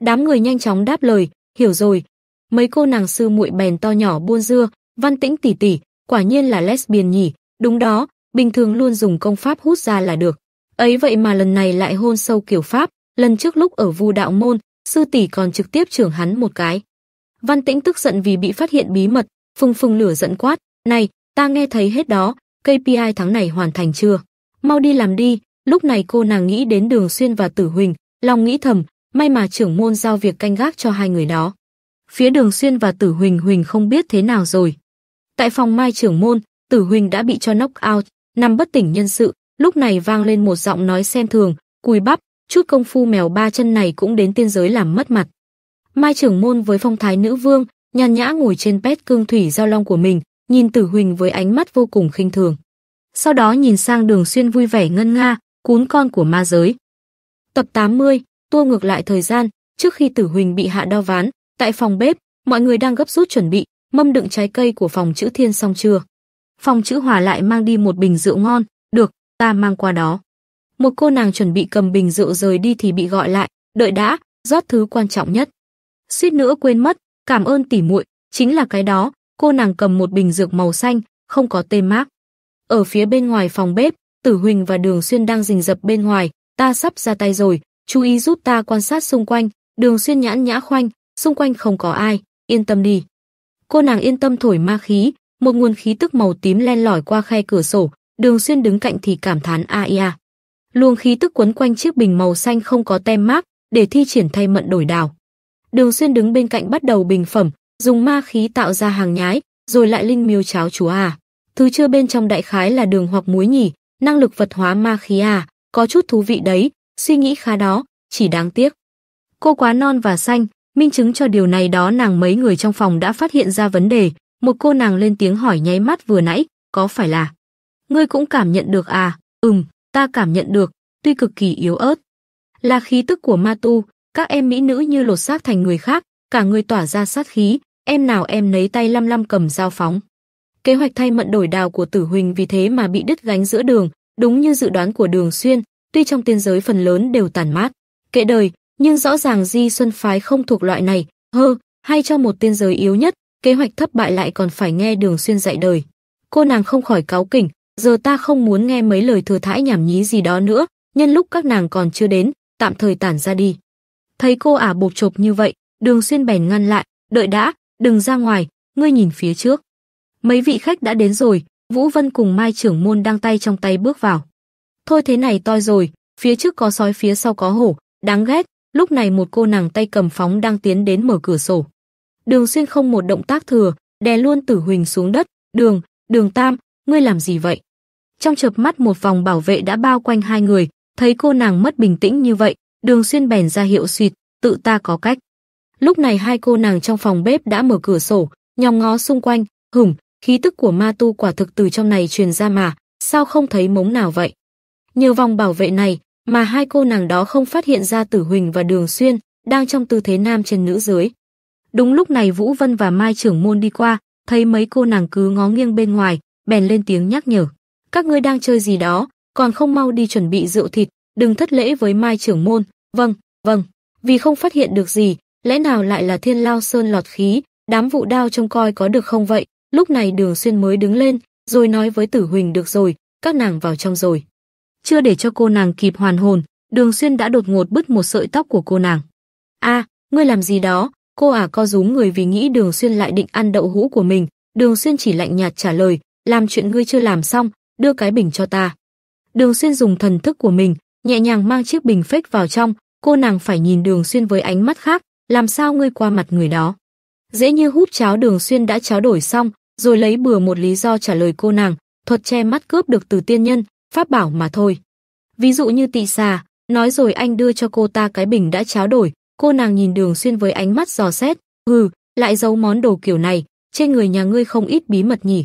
Đám người nhanh chóng đáp lời, hiểu rồi. Mấy cô nàng sư muội bèn to nhỏ buôn dưa, văn tĩnh tỉ tỉ, quả nhiên là lesbian nhỉ, đúng đó, bình thường luôn dùng công pháp hút ra là được. Ấy vậy mà lần này lại hôn sâu kiểu pháp, lần trước lúc ở vu đạo môn, sư tỷ còn trực tiếp trưởng hắn một cái. Văn tĩnh tức giận vì bị phát hiện bí mật, phùng phùng lửa giận quát, này, ta nghe thấy hết đó, KPI tháng này hoàn thành chưa? Mau đi làm đi, Lúc này cô nàng nghĩ đến Đường Xuyên và Tử Huỳnh, lòng nghĩ thầm, may mà trưởng môn giao việc canh gác cho hai người đó. Phía Đường Xuyên và Tử Huỳnh Huỳnh không biết thế nào rồi. Tại phòng Mai trưởng môn, Tử Huỳnh đã bị cho knock out, nằm bất tỉnh nhân sự, lúc này vang lên một giọng nói xem thường, cùi bắp, chút công phu mèo ba chân này cũng đến tiên giới làm mất mặt. Mai trưởng môn với phong thái nữ vương, nhàn nhã ngồi trên pet cương thủy giao long của mình, nhìn Tử Huỳnh với ánh mắt vô cùng khinh thường. Sau đó nhìn sang Đường Xuyên vui vẻ ngân nga, cún con của ma giới. Tập 80, tua ngược lại thời gian, trước khi Tử Huỳnh bị hạ đo ván, tại phòng bếp, mọi người đang gấp rút chuẩn bị, mâm đựng trái cây của phòng chữ thiên xong chưa. Phòng chữ hòa lại mang đi một bình rượu ngon, được, ta mang qua đó. Một cô nàng chuẩn bị cầm bình rượu rời đi thì bị gọi lại, đợi đã, rót thứ quan trọng nhất. Suýt nữa quên mất, cảm ơn tỉ muội, chính là cái đó, cô nàng cầm một bình rượu màu xanh, không có tên mác. Ở phía bên ngoài phòng bếp, Tử Huỳnh và Đường Xuyên đang rình rập bên ngoài, ta sắp ra tay rồi, chú ý giúp ta quan sát xung quanh, Đường Xuyên nhãn nhã khoanh, xung quanh không có ai, yên tâm đi. Cô nàng yên tâm thổi ma khí, một nguồn khí tức màu tím len lỏi qua khe cửa sổ, Đường Xuyên đứng cạnh thì cảm thán a a. Luồng khí tức quấn quanh chiếc bình màu xanh không có tem mác, để thi triển thay mận đổi đào. Đường Xuyên đứng bên cạnh bắt đầu bình phẩm, dùng ma khí tạo ra hàng nhái, rồi lại linh miêu cháo chú à. Thứ chưa bên trong đại khái là đường hoặc muối nhỉ, năng lực vật hóa ma khí à, có chút thú vị đấy, suy nghĩ khá đó, chỉ đáng tiếc. Cô quá non và xanh, minh chứng cho điều này đó nàng mấy người trong phòng đã phát hiện ra vấn đề, một cô nàng lên tiếng hỏi nháy mắt vừa nãy, có phải là Ngươi cũng cảm nhận được à? Ừm, ta cảm nhận được, tuy cực kỳ yếu ớt. Là khí tức của ma tu, các em mỹ nữ như lột xác thành người khác, cả người tỏa ra sát khí, em nào em nấy tay lăm lăm cầm dao phóng kế hoạch thay mận đổi đào của Tử Huỳnh vì thế mà bị đứt gánh giữa đường, đúng như dự đoán của Đường Xuyên, tuy trong tiên giới phần lớn đều tàn mát, kệ đời, nhưng rõ ràng Di Xuân phái không thuộc loại này, hơ, hay cho một tiên giới yếu nhất, kế hoạch thất bại lại còn phải nghe Đường Xuyên dạy đời. Cô nàng không khỏi cáu kỉnh, giờ ta không muốn nghe mấy lời thừa thãi nhảm nhí gì đó nữa, nhân lúc các nàng còn chưa đến, tạm thời tản ra đi. Thấy cô ả bột chộp như vậy, Đường Xuyên bèn ngăn lại, đợi đã, đừng ra ngoài, ngươi nhìn phía trước. Mấy vị khách đã đến rồi, Vũ Vân cùng Mai trưởng môn đang tay trong tay bước vào. Thôi thế này toi rồi, phía trước có sói phía sau có hổ, đáng ghét, lúc này một cô nàng tay cầm phóng đang tiến đến mở cửa sổ. Đường xuyên không một động tác thừa, đè luôn tử huỳnh xuống đất, đường, đường tam, ngươi làm gì vậy? Trong chợp mắt một vòng bảo vệ đã bao quanh hai người, thấy cô nàng mất bình tĩnh như vậy, đường xuyên bèn ra hiệu suyệt, tự ta có cách. Lúc này hai cô nàng trong phòng bếp đã mở cửa sổ, nhòm ngó xung quanh, hửng, khí tức của ma tu quả thực từ trong này truyền ra mà, sao không thấy mống nào vậy? Nhờ vòng bảo vệ này mà hai cô nàng đó không phát hiện ra Tử Huỳnh và Đường Xuyên đang trong tư thế nam trên nữ dưới. Đúng lúc này Vũ Vân và Mai trưởng môn đi qua, thấy mấy cô nàng cứ ngó nghiêng bên ngoài, bèn lên tiếng nhắc nhở. Các ngươi đang chơi gì đó, còn không mau đi chuẩn bị rượu thịt, đừng thất lễ với Mai trưởng môn. Vâng, vâng, vì không phát hiện được gì, lẽ nào lại là thiên lao sơn lọt khí, đám vụ đao trông coi có được không vậy? Lúc này Đường Xuyên mới đứng lên, rồi nói với Tử Huỳnh được rồi, các nàng vào trong rồi. Chưa để cho cô nàng kịp hoàn hồn, Đường Xuyên đã đột ngột bứt một sợi tóc của cô nàng. "A, ngươi làm gì đó?" Cô ả à co rúm người vì nghĩ Đường Xuyên lại định ăn đậu hũ của mình, Đường Xuyên chỉ lạnh nhạt trả lời, "Làm chuyện ngươi chưa làm xong, đưa cái bình cho ta." Đường Xuyên dùng thần thức của mình, nhẹ nhàng mang chiếc bình phách vào trong, cô nàng phải nhìn Đường Xuyên với ánh mắt khác, làm sao ngươi qua mặt người đó. Dễ như hút cháo Đường Xuyên đã cháo đổi xong, rồi lấy bừa một lý do trả lời cô nàng, thuật che mắt cướp được từ tiên nhân, pháp bảo mà thôi. Ví dụ như tị xà, nói rồi anh đưa cho cô ta cái bình đã tráo đổi, cô nàng nhìn đường xuyên với ánh mắt giò xét, hừ, lại giấu món đồ kiểu này, trên người nhà ngươi không ít bí mật nhỉ.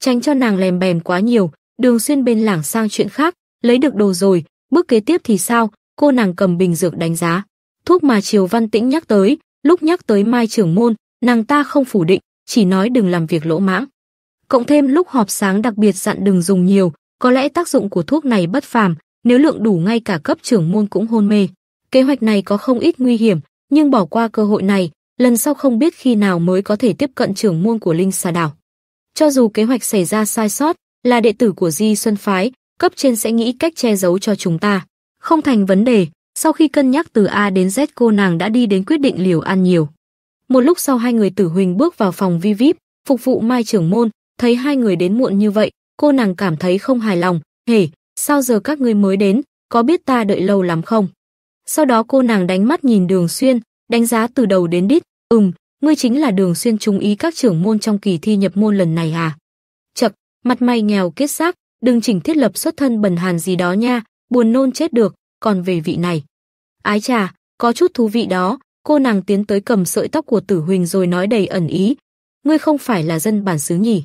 Tránh cho nàng lèm bèm quá nhiều, đường xuyên bên lảng sang chuyện khác, lấy được đồ rồi, bước kế tiếp thì sao, cô nàng cầm bình dược đánh giá. Thuốc mà Triều Văn Tĩnh nhắc tới, lúc nhắc tới Mai Trưởng Môn, nàng ta không phủ định, chỉ nói đừng làm việc lỗ mãng. Cộng thêm lúc họp sáng đặc biệt dặn đừng dùng nhiều, có lẽ tác dụng của thuốc này bất phàm, nếu lượng đủ ngay cả cấp trưởng môn cũng hôn mê. Kế hoạch này có không ít nguy hiểm, nhưng bỏ qua cơ hội này, lần sau không biết khi nào mới có thể tiếp cận trưởng môn của Linh Xà Đảo. Cho dù kế hoạch xảy ra sai sót, là đệ tử của Di Xuân Phái, cấp trên sẽ nghĩ cách che giấu cho chúng ta. Không thành vấn đề, sau khi cân nhắc từ A đến Z cô nàng đã đi đến quyết định liều ăn nhiều. Một lúc sau hai người Tử Huỳnh bước vào phòng vi VIP, phục vụ Mai trưởng môn, thấy hai người đến muộn như vậy, cô nàng cảm thấy không hài lòng, "Hề, sao giờ các ngươi mới đến, có biết ta đợi lâu lắm không?" Sau đó cô nàng đánh mắt nhìn Đường Xuyên, đánh giá từ đầu đến đít, "Ừm, ngươi chính là Đường Xuyên trung ý các trưởng môn trong kỳ thi nhập môn lần này à?" chật mặt mày nghèo kết xác, đừng chỉnh thiết lập xuất thân bần hàn gì đó nha, buồn nôn chết được, còn về vị này. Ái trà, có chút thú vị đó, Cô nàng tiến tới cầm sợi tóc của Tử Huỳnh rồi nói đầy ẩn ý. Ngươi không phải là dân bản xứ nhỉ?